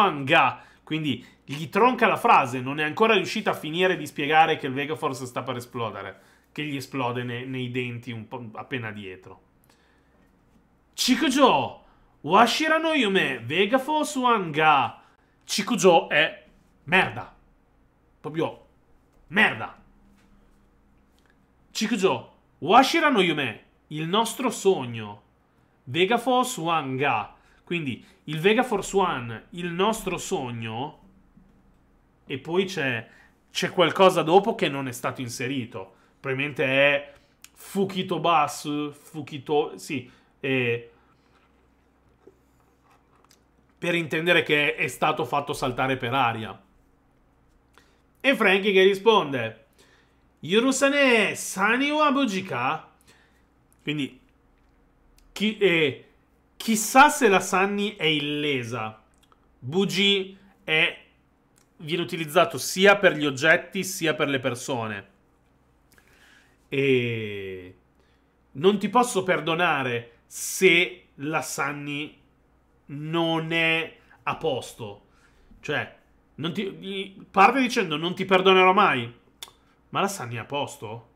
quindi gli tronca la frase, non è ancora riuscita a finire di spiegare che il Vega Force sta per esplodere, che gli esplode nei, nei denti un po' appena dietro. Chikujo, Washira no Yume, Vega Force Ga. Chikujo è merda. Proprio merda. Chikujo, Washira no Yume, il nostro sogno. Vega Force One Ga. Quindi il Vega Force One, il nostro sogno, e poi c'è, c'è qualcosa dopo che non è stato inserito. Probabilmente è Fukito Bus, Fukito... Sì, eh, per intendere che è stato fatto saltare per aria. E Frankie che risponde: Yurusane Saniwa Bujika. Quindi chi, eh, chissà se la Sunny è illesa. Bugie è, viene utilizzato sia per gli oggetti sia per le persone. E non ti posso perdonare se la Sunny non è a posto. Cioè, non ti, parte dicendo non ti perdonerò mai. Ma la Sunny è a posto?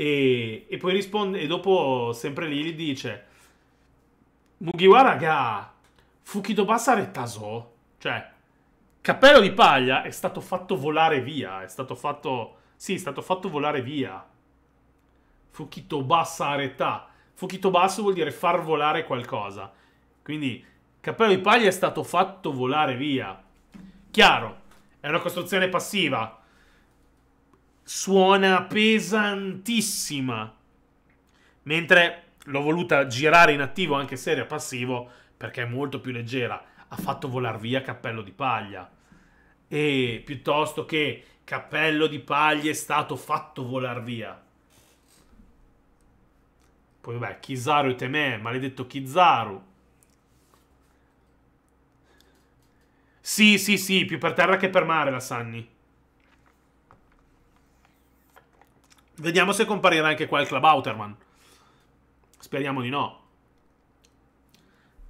E, e poi risponde, e dopo sempre lì gli dice, Mugiwara ga Fukidobasa retaso, cioè, cappello di paglia è stato fatto volare via, è stato fatto, sì, è stato fatto volare via. Fukitobasa retà. Fukitobasu vuol dire far volare qualcosa. Quindi, cappello di paglia è stato fatto volare via. Chiaro, è una costruzione passiva suona pesantissima. Mentre l'ho voluta girare in attivo anche se era passivo perché è molto più leggera. Ha fatto volare via cappello di paglia. E piuttosto che cappello di paglia è stato fatto volare via. Poi vabbè, Kizaru e Temè, maledetto Kizaru. Sì, sì, sì, più per terra che per mare la Sanni. Vediamo se comparirà anche qua il club Outerman. Speriamo di no.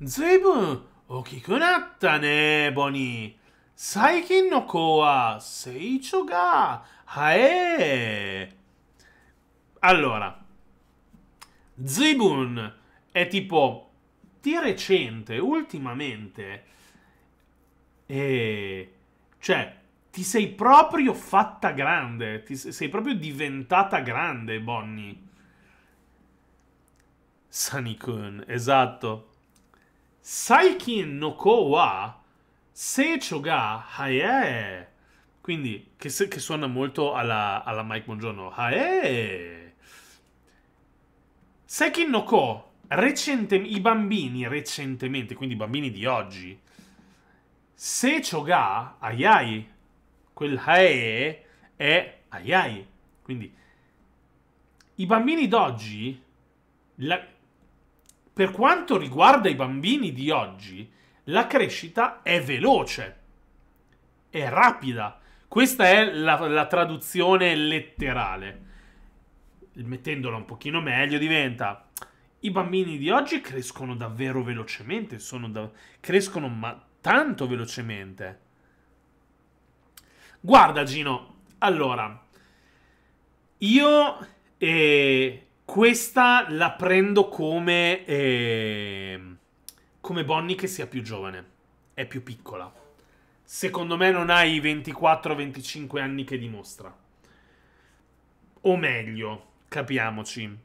Zebu, okikunatta ne, Boni. Saikin no koa? Sei seicho ga Allora, Zibun è tipo di recente, ultimamente, e cioè ti sei proprio fatta grande, ti sei proprio diventata grande, Bonnie. Sunny Sanikun, esatto. Saikin no ko wa seicho ga hae. Quindi, che, che, suona molto alla, alla Mike Buongiorno. Hae. Saikin no ko, recentemente, i bambini recentemente, quindi i bambini di oggi, seicho ga ayai quel hae è ai ai. Quindi i bambini d'oggi, la... per quanto riguarda i bambini di oggi, la crescita è veloce, è rapida. Questa è la, la traduzione letterale. Mettendola un pochino meglio diventa... I bambini di oggi crescono davvero velocemente, da... crescono ma tanto velocemente Guarda Gino, allora, io eh, questa la prendo come, eh, come Bonnie che sia più giovane, è più piccola. Secondo me non ha i 24-25 anni che dimostra. O meglio, capiamoci,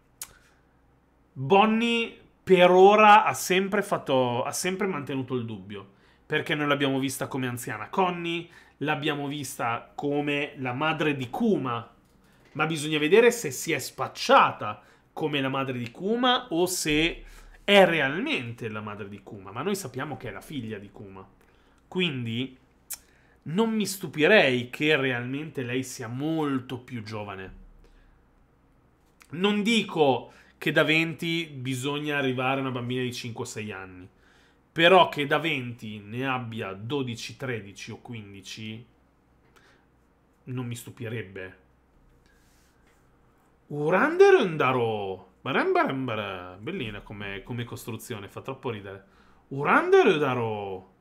Bonnie per ora ha sempre, fatto, ha sempre mantenuto il dubbio, perché noi l'abbiamo vista come anziana. Connie l'abbiamo vista come la madre di Kuma, ma bisogna vedere se si è spacciata come la madre di Kuma o se è realmente la madre di Kuma, ma noi sappiamo che è la figlia di Kuma. Quindi non mi stupirei che realmente lei sia molto più giovane. Non dico che da 20 bisogna arrivare a una bambina di 5-6 anni, però che da 20 ne abbia 12, 13 o 15 non mi stupirebbe. Urander Undaro. Bellina come, come costruzione, fa troppo ridere. Urander Undaro.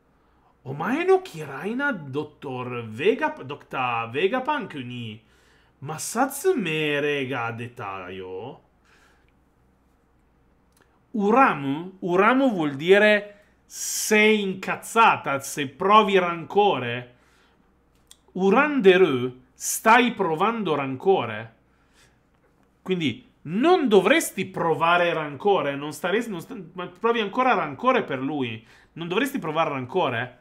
Omaeno Kiraina Dottor Vega Docta Vegapunk ni Masatsu Merega Detaio. Uramu, Uramu vuol dire sei incazzata, se provi rancore, Uranderu, stai provando rancore. Quindi non dovresti provare rancore, non staresti, non sta, ma provi ancora rancore per lui. Non dovresti provare rancore.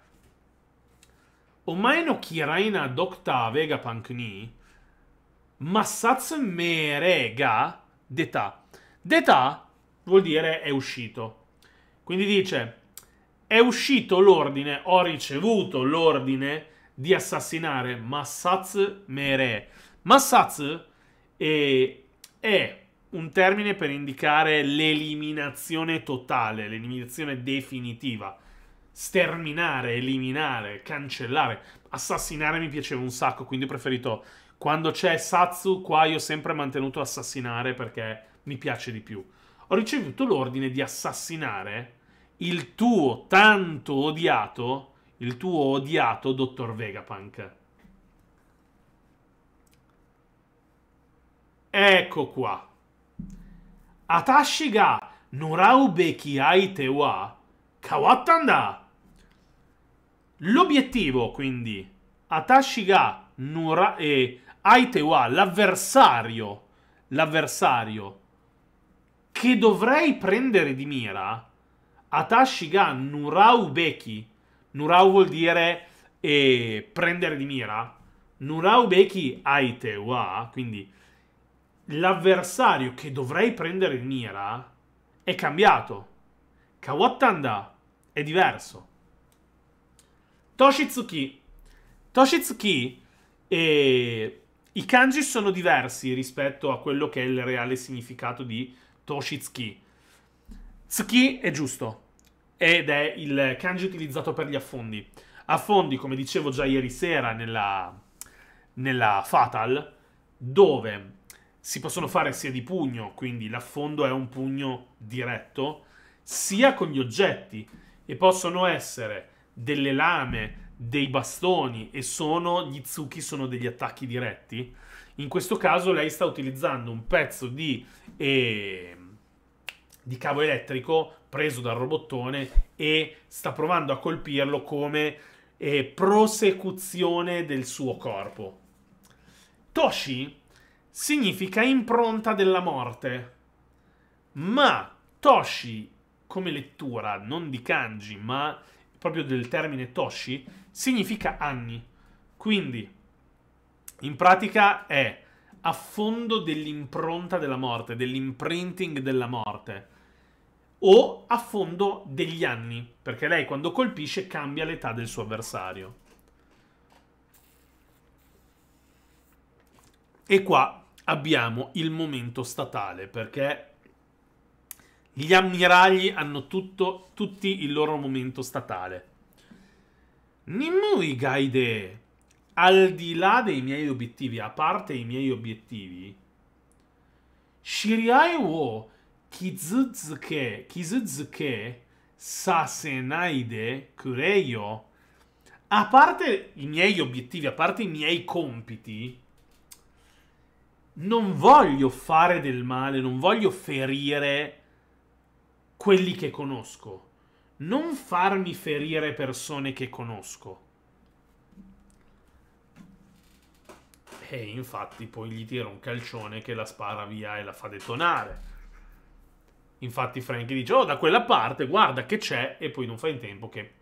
Omae no kiraina Docta vega pankni massatsu merega deta. Deta vuol dire è uscito. Quindi dice è uscito l'ordine, ho ricevuto l'ordine di assassinare Massaz Mere. Massaz è, eh, è un termine per indicare l'eliminazione totale, l'eliminazione definitiva. Sterminare, eliminare, cancellare. Assassinare mi piaceva un sacco, quindi ho preferito... Quando c'è Satsu, qua io ho sempre mantenuto assassinare perché mi piace di più. Ho ricevuto l'ordine di assassinare il tuo tanto odiato, il tuo odiato dottor Vegapunk. Ecco qua. Atashiga Nuraubeki noraubeki aite wa kawattanda. L'obiettivo, quindi, Atashiga ga nura, eh, aite wa, l'avversario, l'avversario che dovrei prendere di mira Atashi ga Nurau Beki. Nurau vuol dire eh, prendere di mira. Nurau Beki Aite wa. Quindi l'avversario che dovrei prendere di mira è cambiato. Kawattanda è diverso. Toshitsuki. Toshitsuki e i kanji sono diversi rispetto a quello che è il reale significato di Toshitsuki. Tsuki è giusto ed è il kanji utilizzato per gli affondi. Affondi, come dicevo già ieri sera nella, nella Fatal, dove si possono fare sia di pugno, quindi l'affondo è un pugno diretto, sia con gli oggetti e possono essere delle lame, dei bastoni e sono gli zucchi sono degli attacchi diretti. In questo caso lei sta utilizzando un pezzo di eh, di cavo elettrico preso dal robottone e sta provando a colpirlo come eh, prosecuzione del suo corpo. Toshi significa impronta della morte, ma Toshi come lettura, non di kanji, ma proprio del termine Toshi, significa anni. Quindi, in pratica è a fondo dell'impronta della morte, dell'imprinting della morte o a fondo degli anni, perché lei quando colpisce cambia l'età del suo avversario. E qua abbiamo il momento statale, perché gli ammiragli hanno tutto, tutti il loro momento statale. Nimui Gaide, al di là dei miei obiettivi, a parte i miei obiettivi, Shiriai Wo Kizuzuke, Kizuzuke Sasenaide Kureyo, a parte i miei obiettivi, a parte i miei compiti, non voglio fare del male, non voglio ferire quelli che conosco. Non farmi ferire persone che conosco. E infatti poi gli tira un calcione che la spara via e la fa detonare. Infatti Frankie dice, oh da quella parte, guarda che c'è, e poi non fa in tempo che...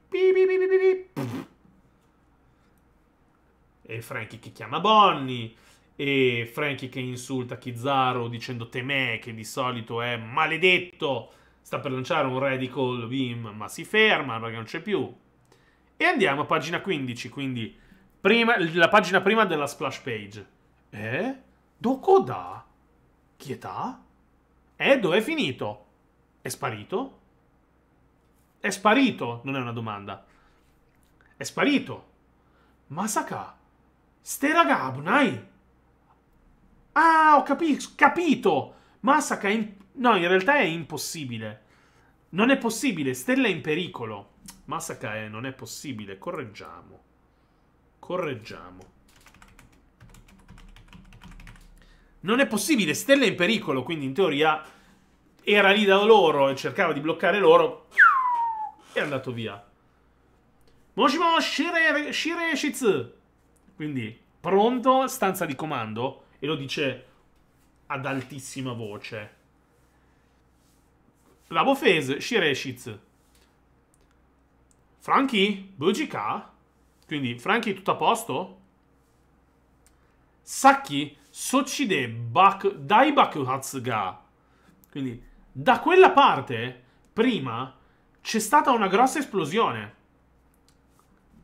E Frankie che chiama Bonnie, e Frankie che insulta Kizaru dicendo temè, che di solito è maledetto, sta per lanciare un radical beam, ma si ferma perché non c'è più. E andiamo a pagina 15, quindi prima, la pagina prima della splash page. Eh? Dokoda? Chietà? Eh, dove è finito. È sparito? È sparito, non è una domanda. È sparito. Masaka. Ste raga, Ah, ho capi- capito. Masaka è... In- no, in realtà è impossibile. Non è possibile, Stella è in pericolo. Masaka è... non è possibile, correggiamo. Correggiamo. Non è possibile, Stella è in pericolo, quindi in teoria era lì da loro e cercava di bloccare loro, è andato via. Moshimo Shire, shire Shitsu. Quindi, pronto, stanza di comando, e lo dice ad altissima voce. Shire Shireshitz. Franchi, Bujika. Quindi, Franchi, tutto a posto? Sacchi, Sochide, Bak, Dai Bakuhatsuga. Quindi, da quella parte, prima, c'è stata una grossa esplosione.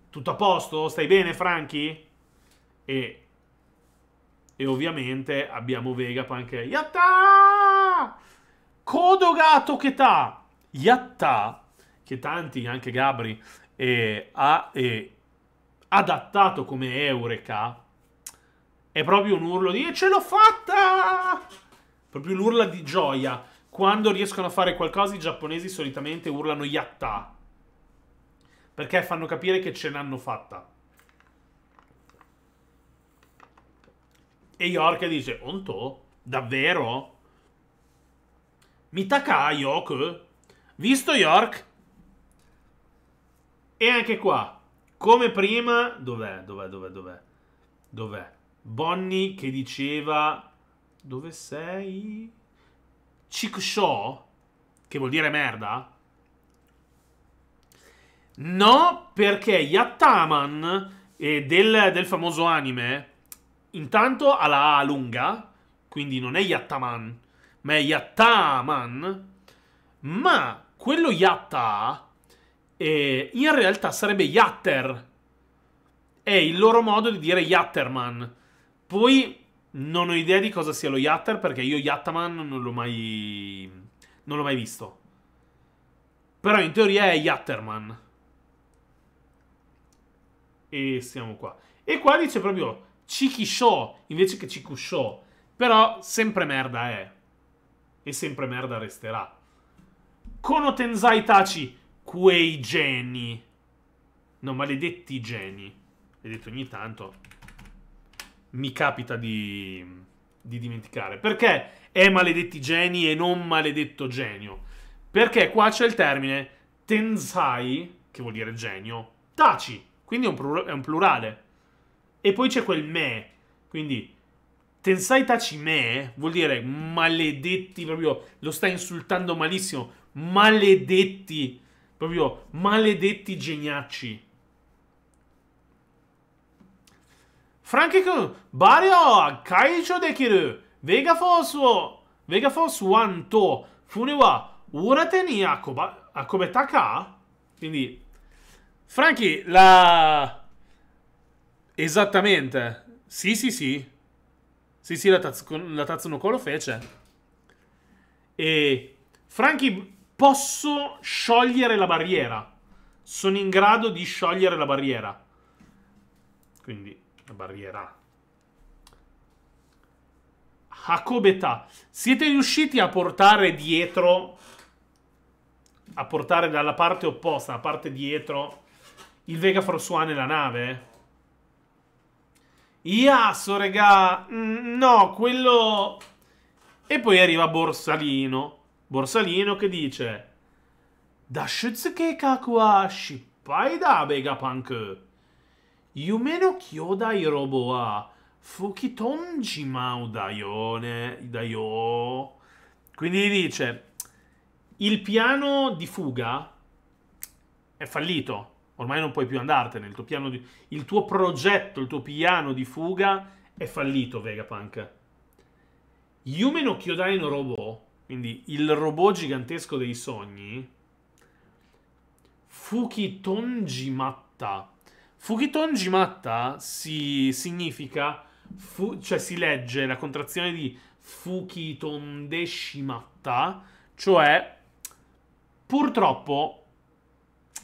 Tutto a posto? Stai bene, Franchi? E... E ovviamente abbiamo Vegapunk che... Yatta! che ta! Yatta! Che tanti, anche Gabri, eh, ha eh, adattato come Eureka. È proprio un urlo di... E ce l'ho fatta! Proprio un urlo di gioia. Quando riescono a fare qualcosa, i giapponesi solitamente urlano yatta. Perché fanno capire che ce n'hanno fatta. E York dice, onto? Davvero? Mitaka York? Visto York? E anche qua, come prima, dov'è, dov'è, dov'è, dov'è? Dov'è? Bonnie che diceva, dove sei? Chickshaw, che vuol dire merda? No, perché Yattaman eh, del, del, famoso anime, intanto ha la A lunga, quindi non è Yattaman, ma è Yattaman, ma quello Yatta eh, in realtà sarebbe Yatter, è il loro modo di dire Yatterman. Poi non ho idea di cosa sia lo Yatter perché io Yattaman non l'ho mai. Non l'ho mai visto. Però in teoria è Yatterman. E siamo qua. E qua dice proprio Chikisho invece che Chikusho. Però sempre merda è. E sempre merda resterà. Kono Tenzai Tachi. Quei geni. No, maledetti geni. L'hai detto ogni tanto mi capita di, di dimenticare. Perché è maledetti geni e non maledetto genio? Perché qua c'è il termine tensai, che vuol dire genio, taci, quindi è un, è un plurale. E poi c'è quel me, quindi tensai taci me vuol dire maledetti, proprio lo sta insultando malissimo, maledetti, proprio maledetti geniacci. フランキー君、バリアは解除できる。ヴェガフォースを、ヴェガフォース1と船は ora te ne accobetta qua? Quindi, Franchi, la... Esattamente. Sì, sì, sì. Sì, sì, la, taz- la Tazunoko lo fece. E... Franchi, posso sciogliere la barriera. Sono in grado di sciogliere la barriera. Quindi barriera. Hakobeta, Siete riusciti a portare dietro, a portare dalla parte opposta, la parte dietro, il Vega Force One e la nave? Iaso, regà. Mm, no, quello... E poi arriva Borsalino. Borsalino che dice... Da shutsuke kakua shippai da Vega Punk. Yumeno 夢の兄弟ロボは吹き飛んじまうだよね、da yo. Quindi dice, il piano di fuga è fallito, ormai non puoi più andartene, il tuo, piano di, il tuo progetto, il tuo piano di fuga è fallito, Vegapunk. Yumeno Kyodain Robot, quindi il robot gigantesco dei sogni, Fuki Tonji Matta Fukitonji Matta si significa, fu, cioè si legge la contrazione di Fukitondeshi Matta, cioè purtroppo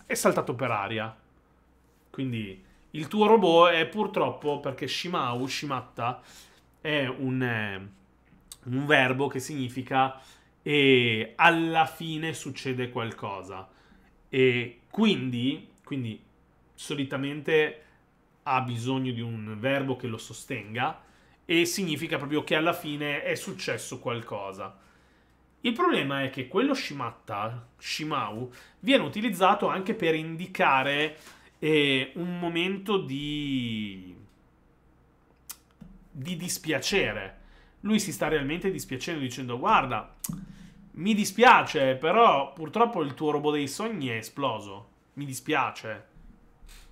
è saltato per aria. Quindi il tuo robot è purtroppo perché Shimau, Shimatta, è un, eh, un verbo che significa e alla fine succede qualcosa. E quindi, quindi solitamente ha bisogno di un verbo che lo sostenga e significa proprio che alla fine è successo qualcosa. Il problema è che quello shimatta, shimau, viene utilizzato anche per indicare eh, un momento di... di dispiacere. Lui si sta realmente dispiacendo dicendo guarda, mi dispiace, però purtroppo il tuo robot dei sogni è esploso. Mi dispiace.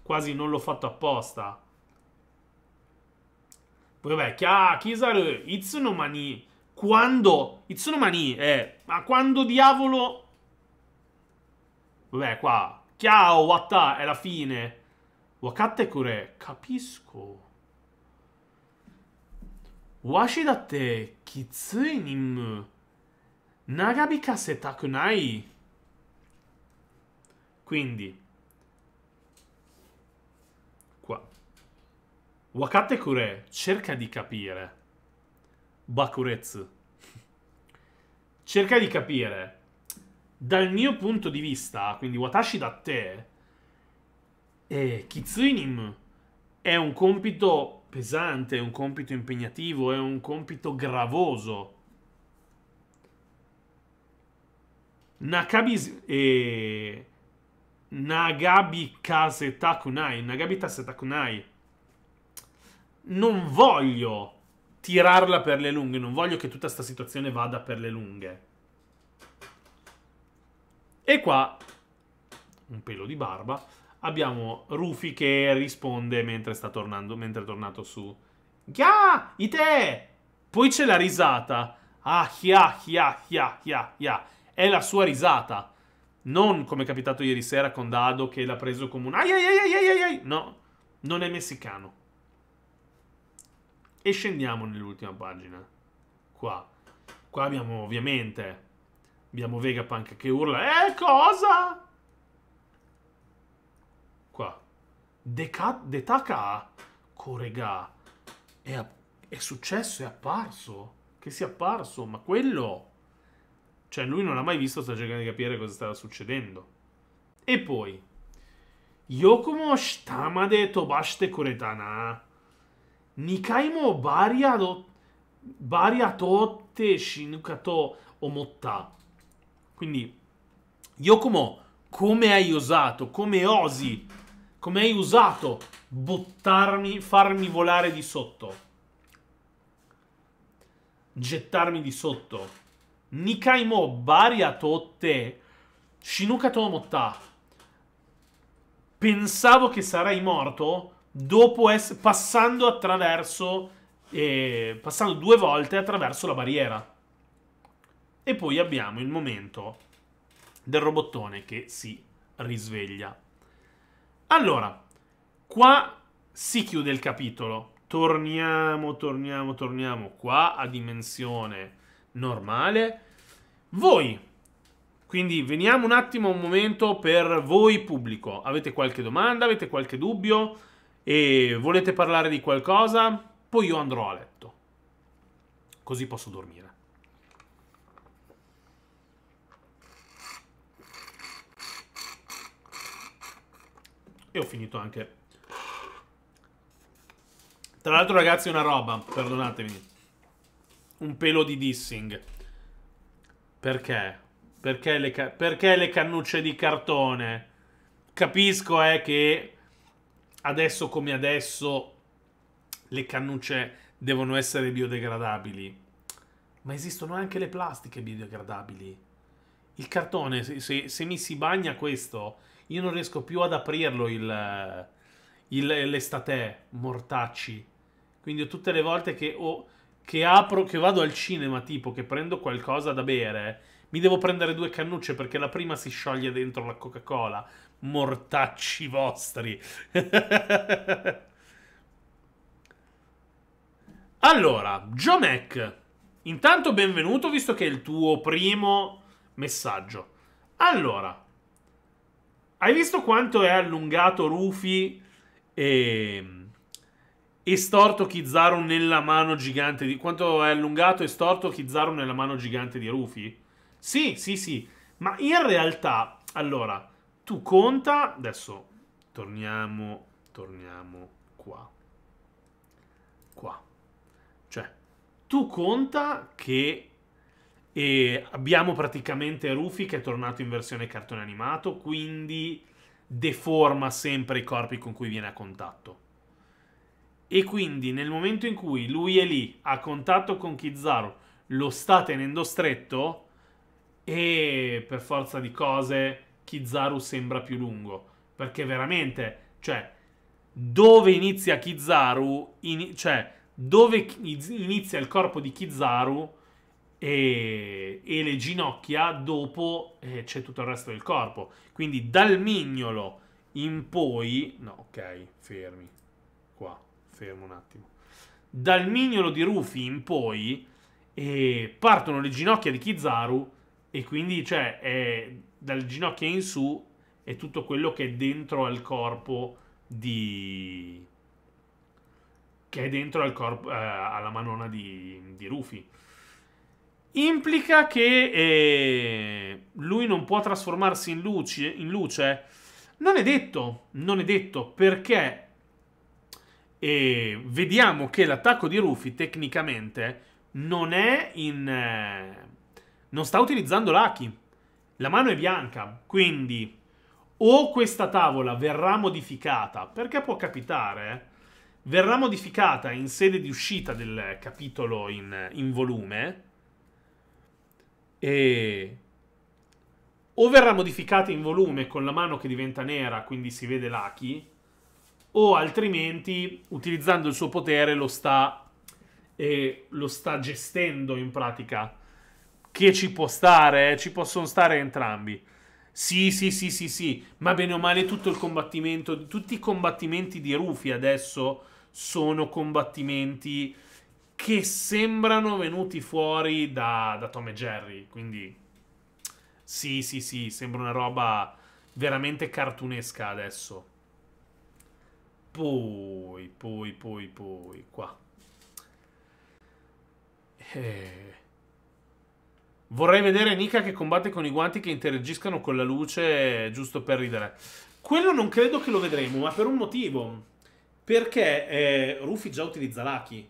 Quasi non l'ho fatto apposta. Poi vabbè, Kia, ah, Kizaru, Itsunomani... Quando... Itsunomani, eh... Ma quando diavolo... Vabbè, qua... Chiao, Watta, è la fine. Wakate kure, capisco. Washi datte, kitsui nimmu. Nagabikase takunai. Quindi, Wakate Kure cerca di capire. Bakuretsu. Cerca di capire. Dal mio punto di vista, quindi Watashi da te, eh, Kitsuinim è un compito pesante, è un compito impegnativo, è un compito gravoso. Nakabi... Eh, Nagabi Kasetakunai. Nagabi Kasetakunai non voglio tirarla per le lunghe, non voglio che tutta questa situazione vada per le lunghe. E qua, un pelo di barba, abbiamo Rufy che risponde mentre sta tornando, mentre è tornato su. Chia, ite! Poi c'è la risata. Ah, chia, chia, chia, chia, chia. È la sua risata. Non come è capitato ieri sera con Dado che l'ha preso come un ai ai ai ai ai ai. No, non è messicano. E scendiamo nell'ultima pagina. Qua. Qua abbiamo ovviamente... Abbiamo Vegapunk che urla. Eh, cosa? Qua. detaka Korega. È, è successo, è apparso. Che sia apparso, ma quello... Cioè, lui non ha mai visto, sta cercando di capire cosa stava succedendo. E poi... Yokomo shitamade tobashite kuretana. 2回もバリアドバリア通って死ぬかと思った。Quindi, Yokomo, come hai usato, come osi, come hai usato buttarmi, farmi volare di sotto, gettarmi di sotto. Nikai mo baria totte, shinuka tomotta. Pensavo che sarei morto, dopo es- passando attraverso, eh, passando due volte attraverso la barriera. E poi abbiamo il momento del robottone che si risveglia. Allora, qua si chiude il capitolo. Torniamo, torniamo, torniamo qua a dimensione normale. Voi, quindi veniamo un attimo un momento per voi pubblico. Avete qualche domanda, avete qualche dubbio? e volete parlare di qualcosa, poi io andrò a letto. Così posso dormire. E ho finito anche... Tra l'altro ragazzi una roba, perdonatemi. Un pelo di dissing. Perché? Perché le, perché le cannucce di cartone? Capisco, eh, che adesso come adesso le cannucce devono essere biodegradabili. Ma esistono anche le plastiche biodegradabili. Il cartone, se, se, se mi si bagna questo, io non riesco più ad aprirlo il, il, l'estate, mortacci. Quindi tutte le volte che, ho, che apro, che vado al cinema, tipo, che prendo qualcosa da bere, mi devo prendere due cannucce perché la prima si scioglie dentro la Coca-Cola, mortacci vostri. <laughs> allora, Jomek, intanto benvenuto visto che è il tuo primo messaggio. Allora, hai visto quanto è allungato Rufy e, e storto Kizaru nella mano gigante di... Quanto è allungato e storto Kizaru nella mano gigante di Rufy? Sì, sì, sì. Ma in realtà, allora, tu conta, adesso torniamo, torniamo qua, qua, cioè tu conta che eh, abbiamo praticamente Rufy che è tornato in versione cartone animato, quindi deforma sempre i corpi con cui viene a contatto. E quindi nel momento in cui lui è lì a contatto con Kizaru, lo sta tenendo stretto e per forza di cose Kizaru sembra più lungo. Perché veramente, cioè, dove inizia Kizaru, in, cioè, dove inizia il corpo di Kizaru e, e le ginocchia, dopo eh, c'è tutto il resto del corpo. Quindi dal mignolo in poi... No, ok, fermi. Qua, fermo un attimo. Dal mignolo di Rufy in poi eh, partono le ginocchia di Kizaru e quindi, cioè, è dal ginocchio in su è tutto quello che è dentro al corpo di... che è dentro al corpo, eh, alla manona di, di Rufy. Implica che eh, lui non può trasformarsi in luce, in luce? Non è detto, non è detto, perché eh, vediamo che l'attacco di Rufy tecnicamente non è in... Eh, non sta utilizzando l'Aki la mano è bianca, quindi o questa tavola verrà modificata, perché può capitare, eh, verrà modificata in sede di uscita del capitolo in, in volume, e... o verrà modificata in volume con la mano che diventa nera, quindi si vede l'Aki, o altrimenti utilizzando il suo potere lo sta, eh, lo sta gestendo in pratica che ci può stare, eh? ci possono stare entrambi. Sì, sì, sì, sì, sì, ma bene o male tutto il combattimento, tutti i combattimenti di Rufy adesso sono combattimenti che sembrano venuti fuori da, da Tom e Jerry, quindi sì, sì, sì, sembra una roba veramente cartunesca adesso. Poi, poi, poi, poi, qua. Eh... Vorrei vedere Nika che combatte con i guanti che interagiscano con la luce, giusto per ridere. Quello non credo che lo vedremo, ma per un motivo. Perché eh, Rufy già utilizza Lucky.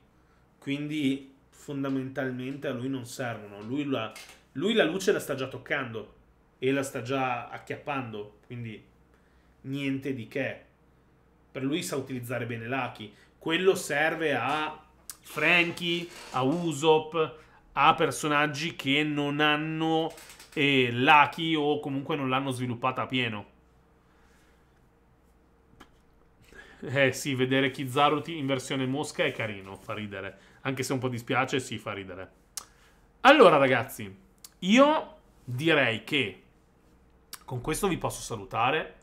Quindi fondamentalmente a lui non servono. Lui la, lui la luce la sta già toccando e la sta già acchiappando. Quindi niente di che. Per lui sa utilizzare bene Lucky. Quello serve a Frankie, a Usopp a personaggi che non hanno eh, l'Aki o comunque non l'hanno sviluppata a pieno. Eh sì, vedere Kizaru in versione mosca è carino, fa ridere. Anche se un po' dispiace, sì, fa ridere. Allora, ragazzi, io direi che con questo vi posso salutare.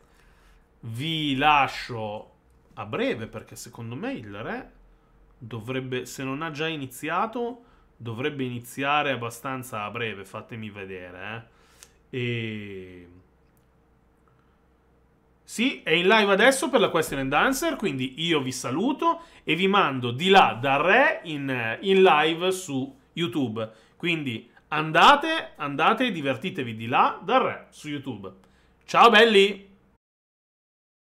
Vi lascio a breve perché secondo me il re dovrebbe, se non ha già iniziato, dovrebbe iniziare abbastanza a breve, fatemi vedere. Eh. E... Sì, è in live adesso per la question and answer, quindi io vi saluto e vi mando di là da Re in, in live su YouTube. Quindi andate, andate e divertitevi di là da Re su YouTube. Ciao belli!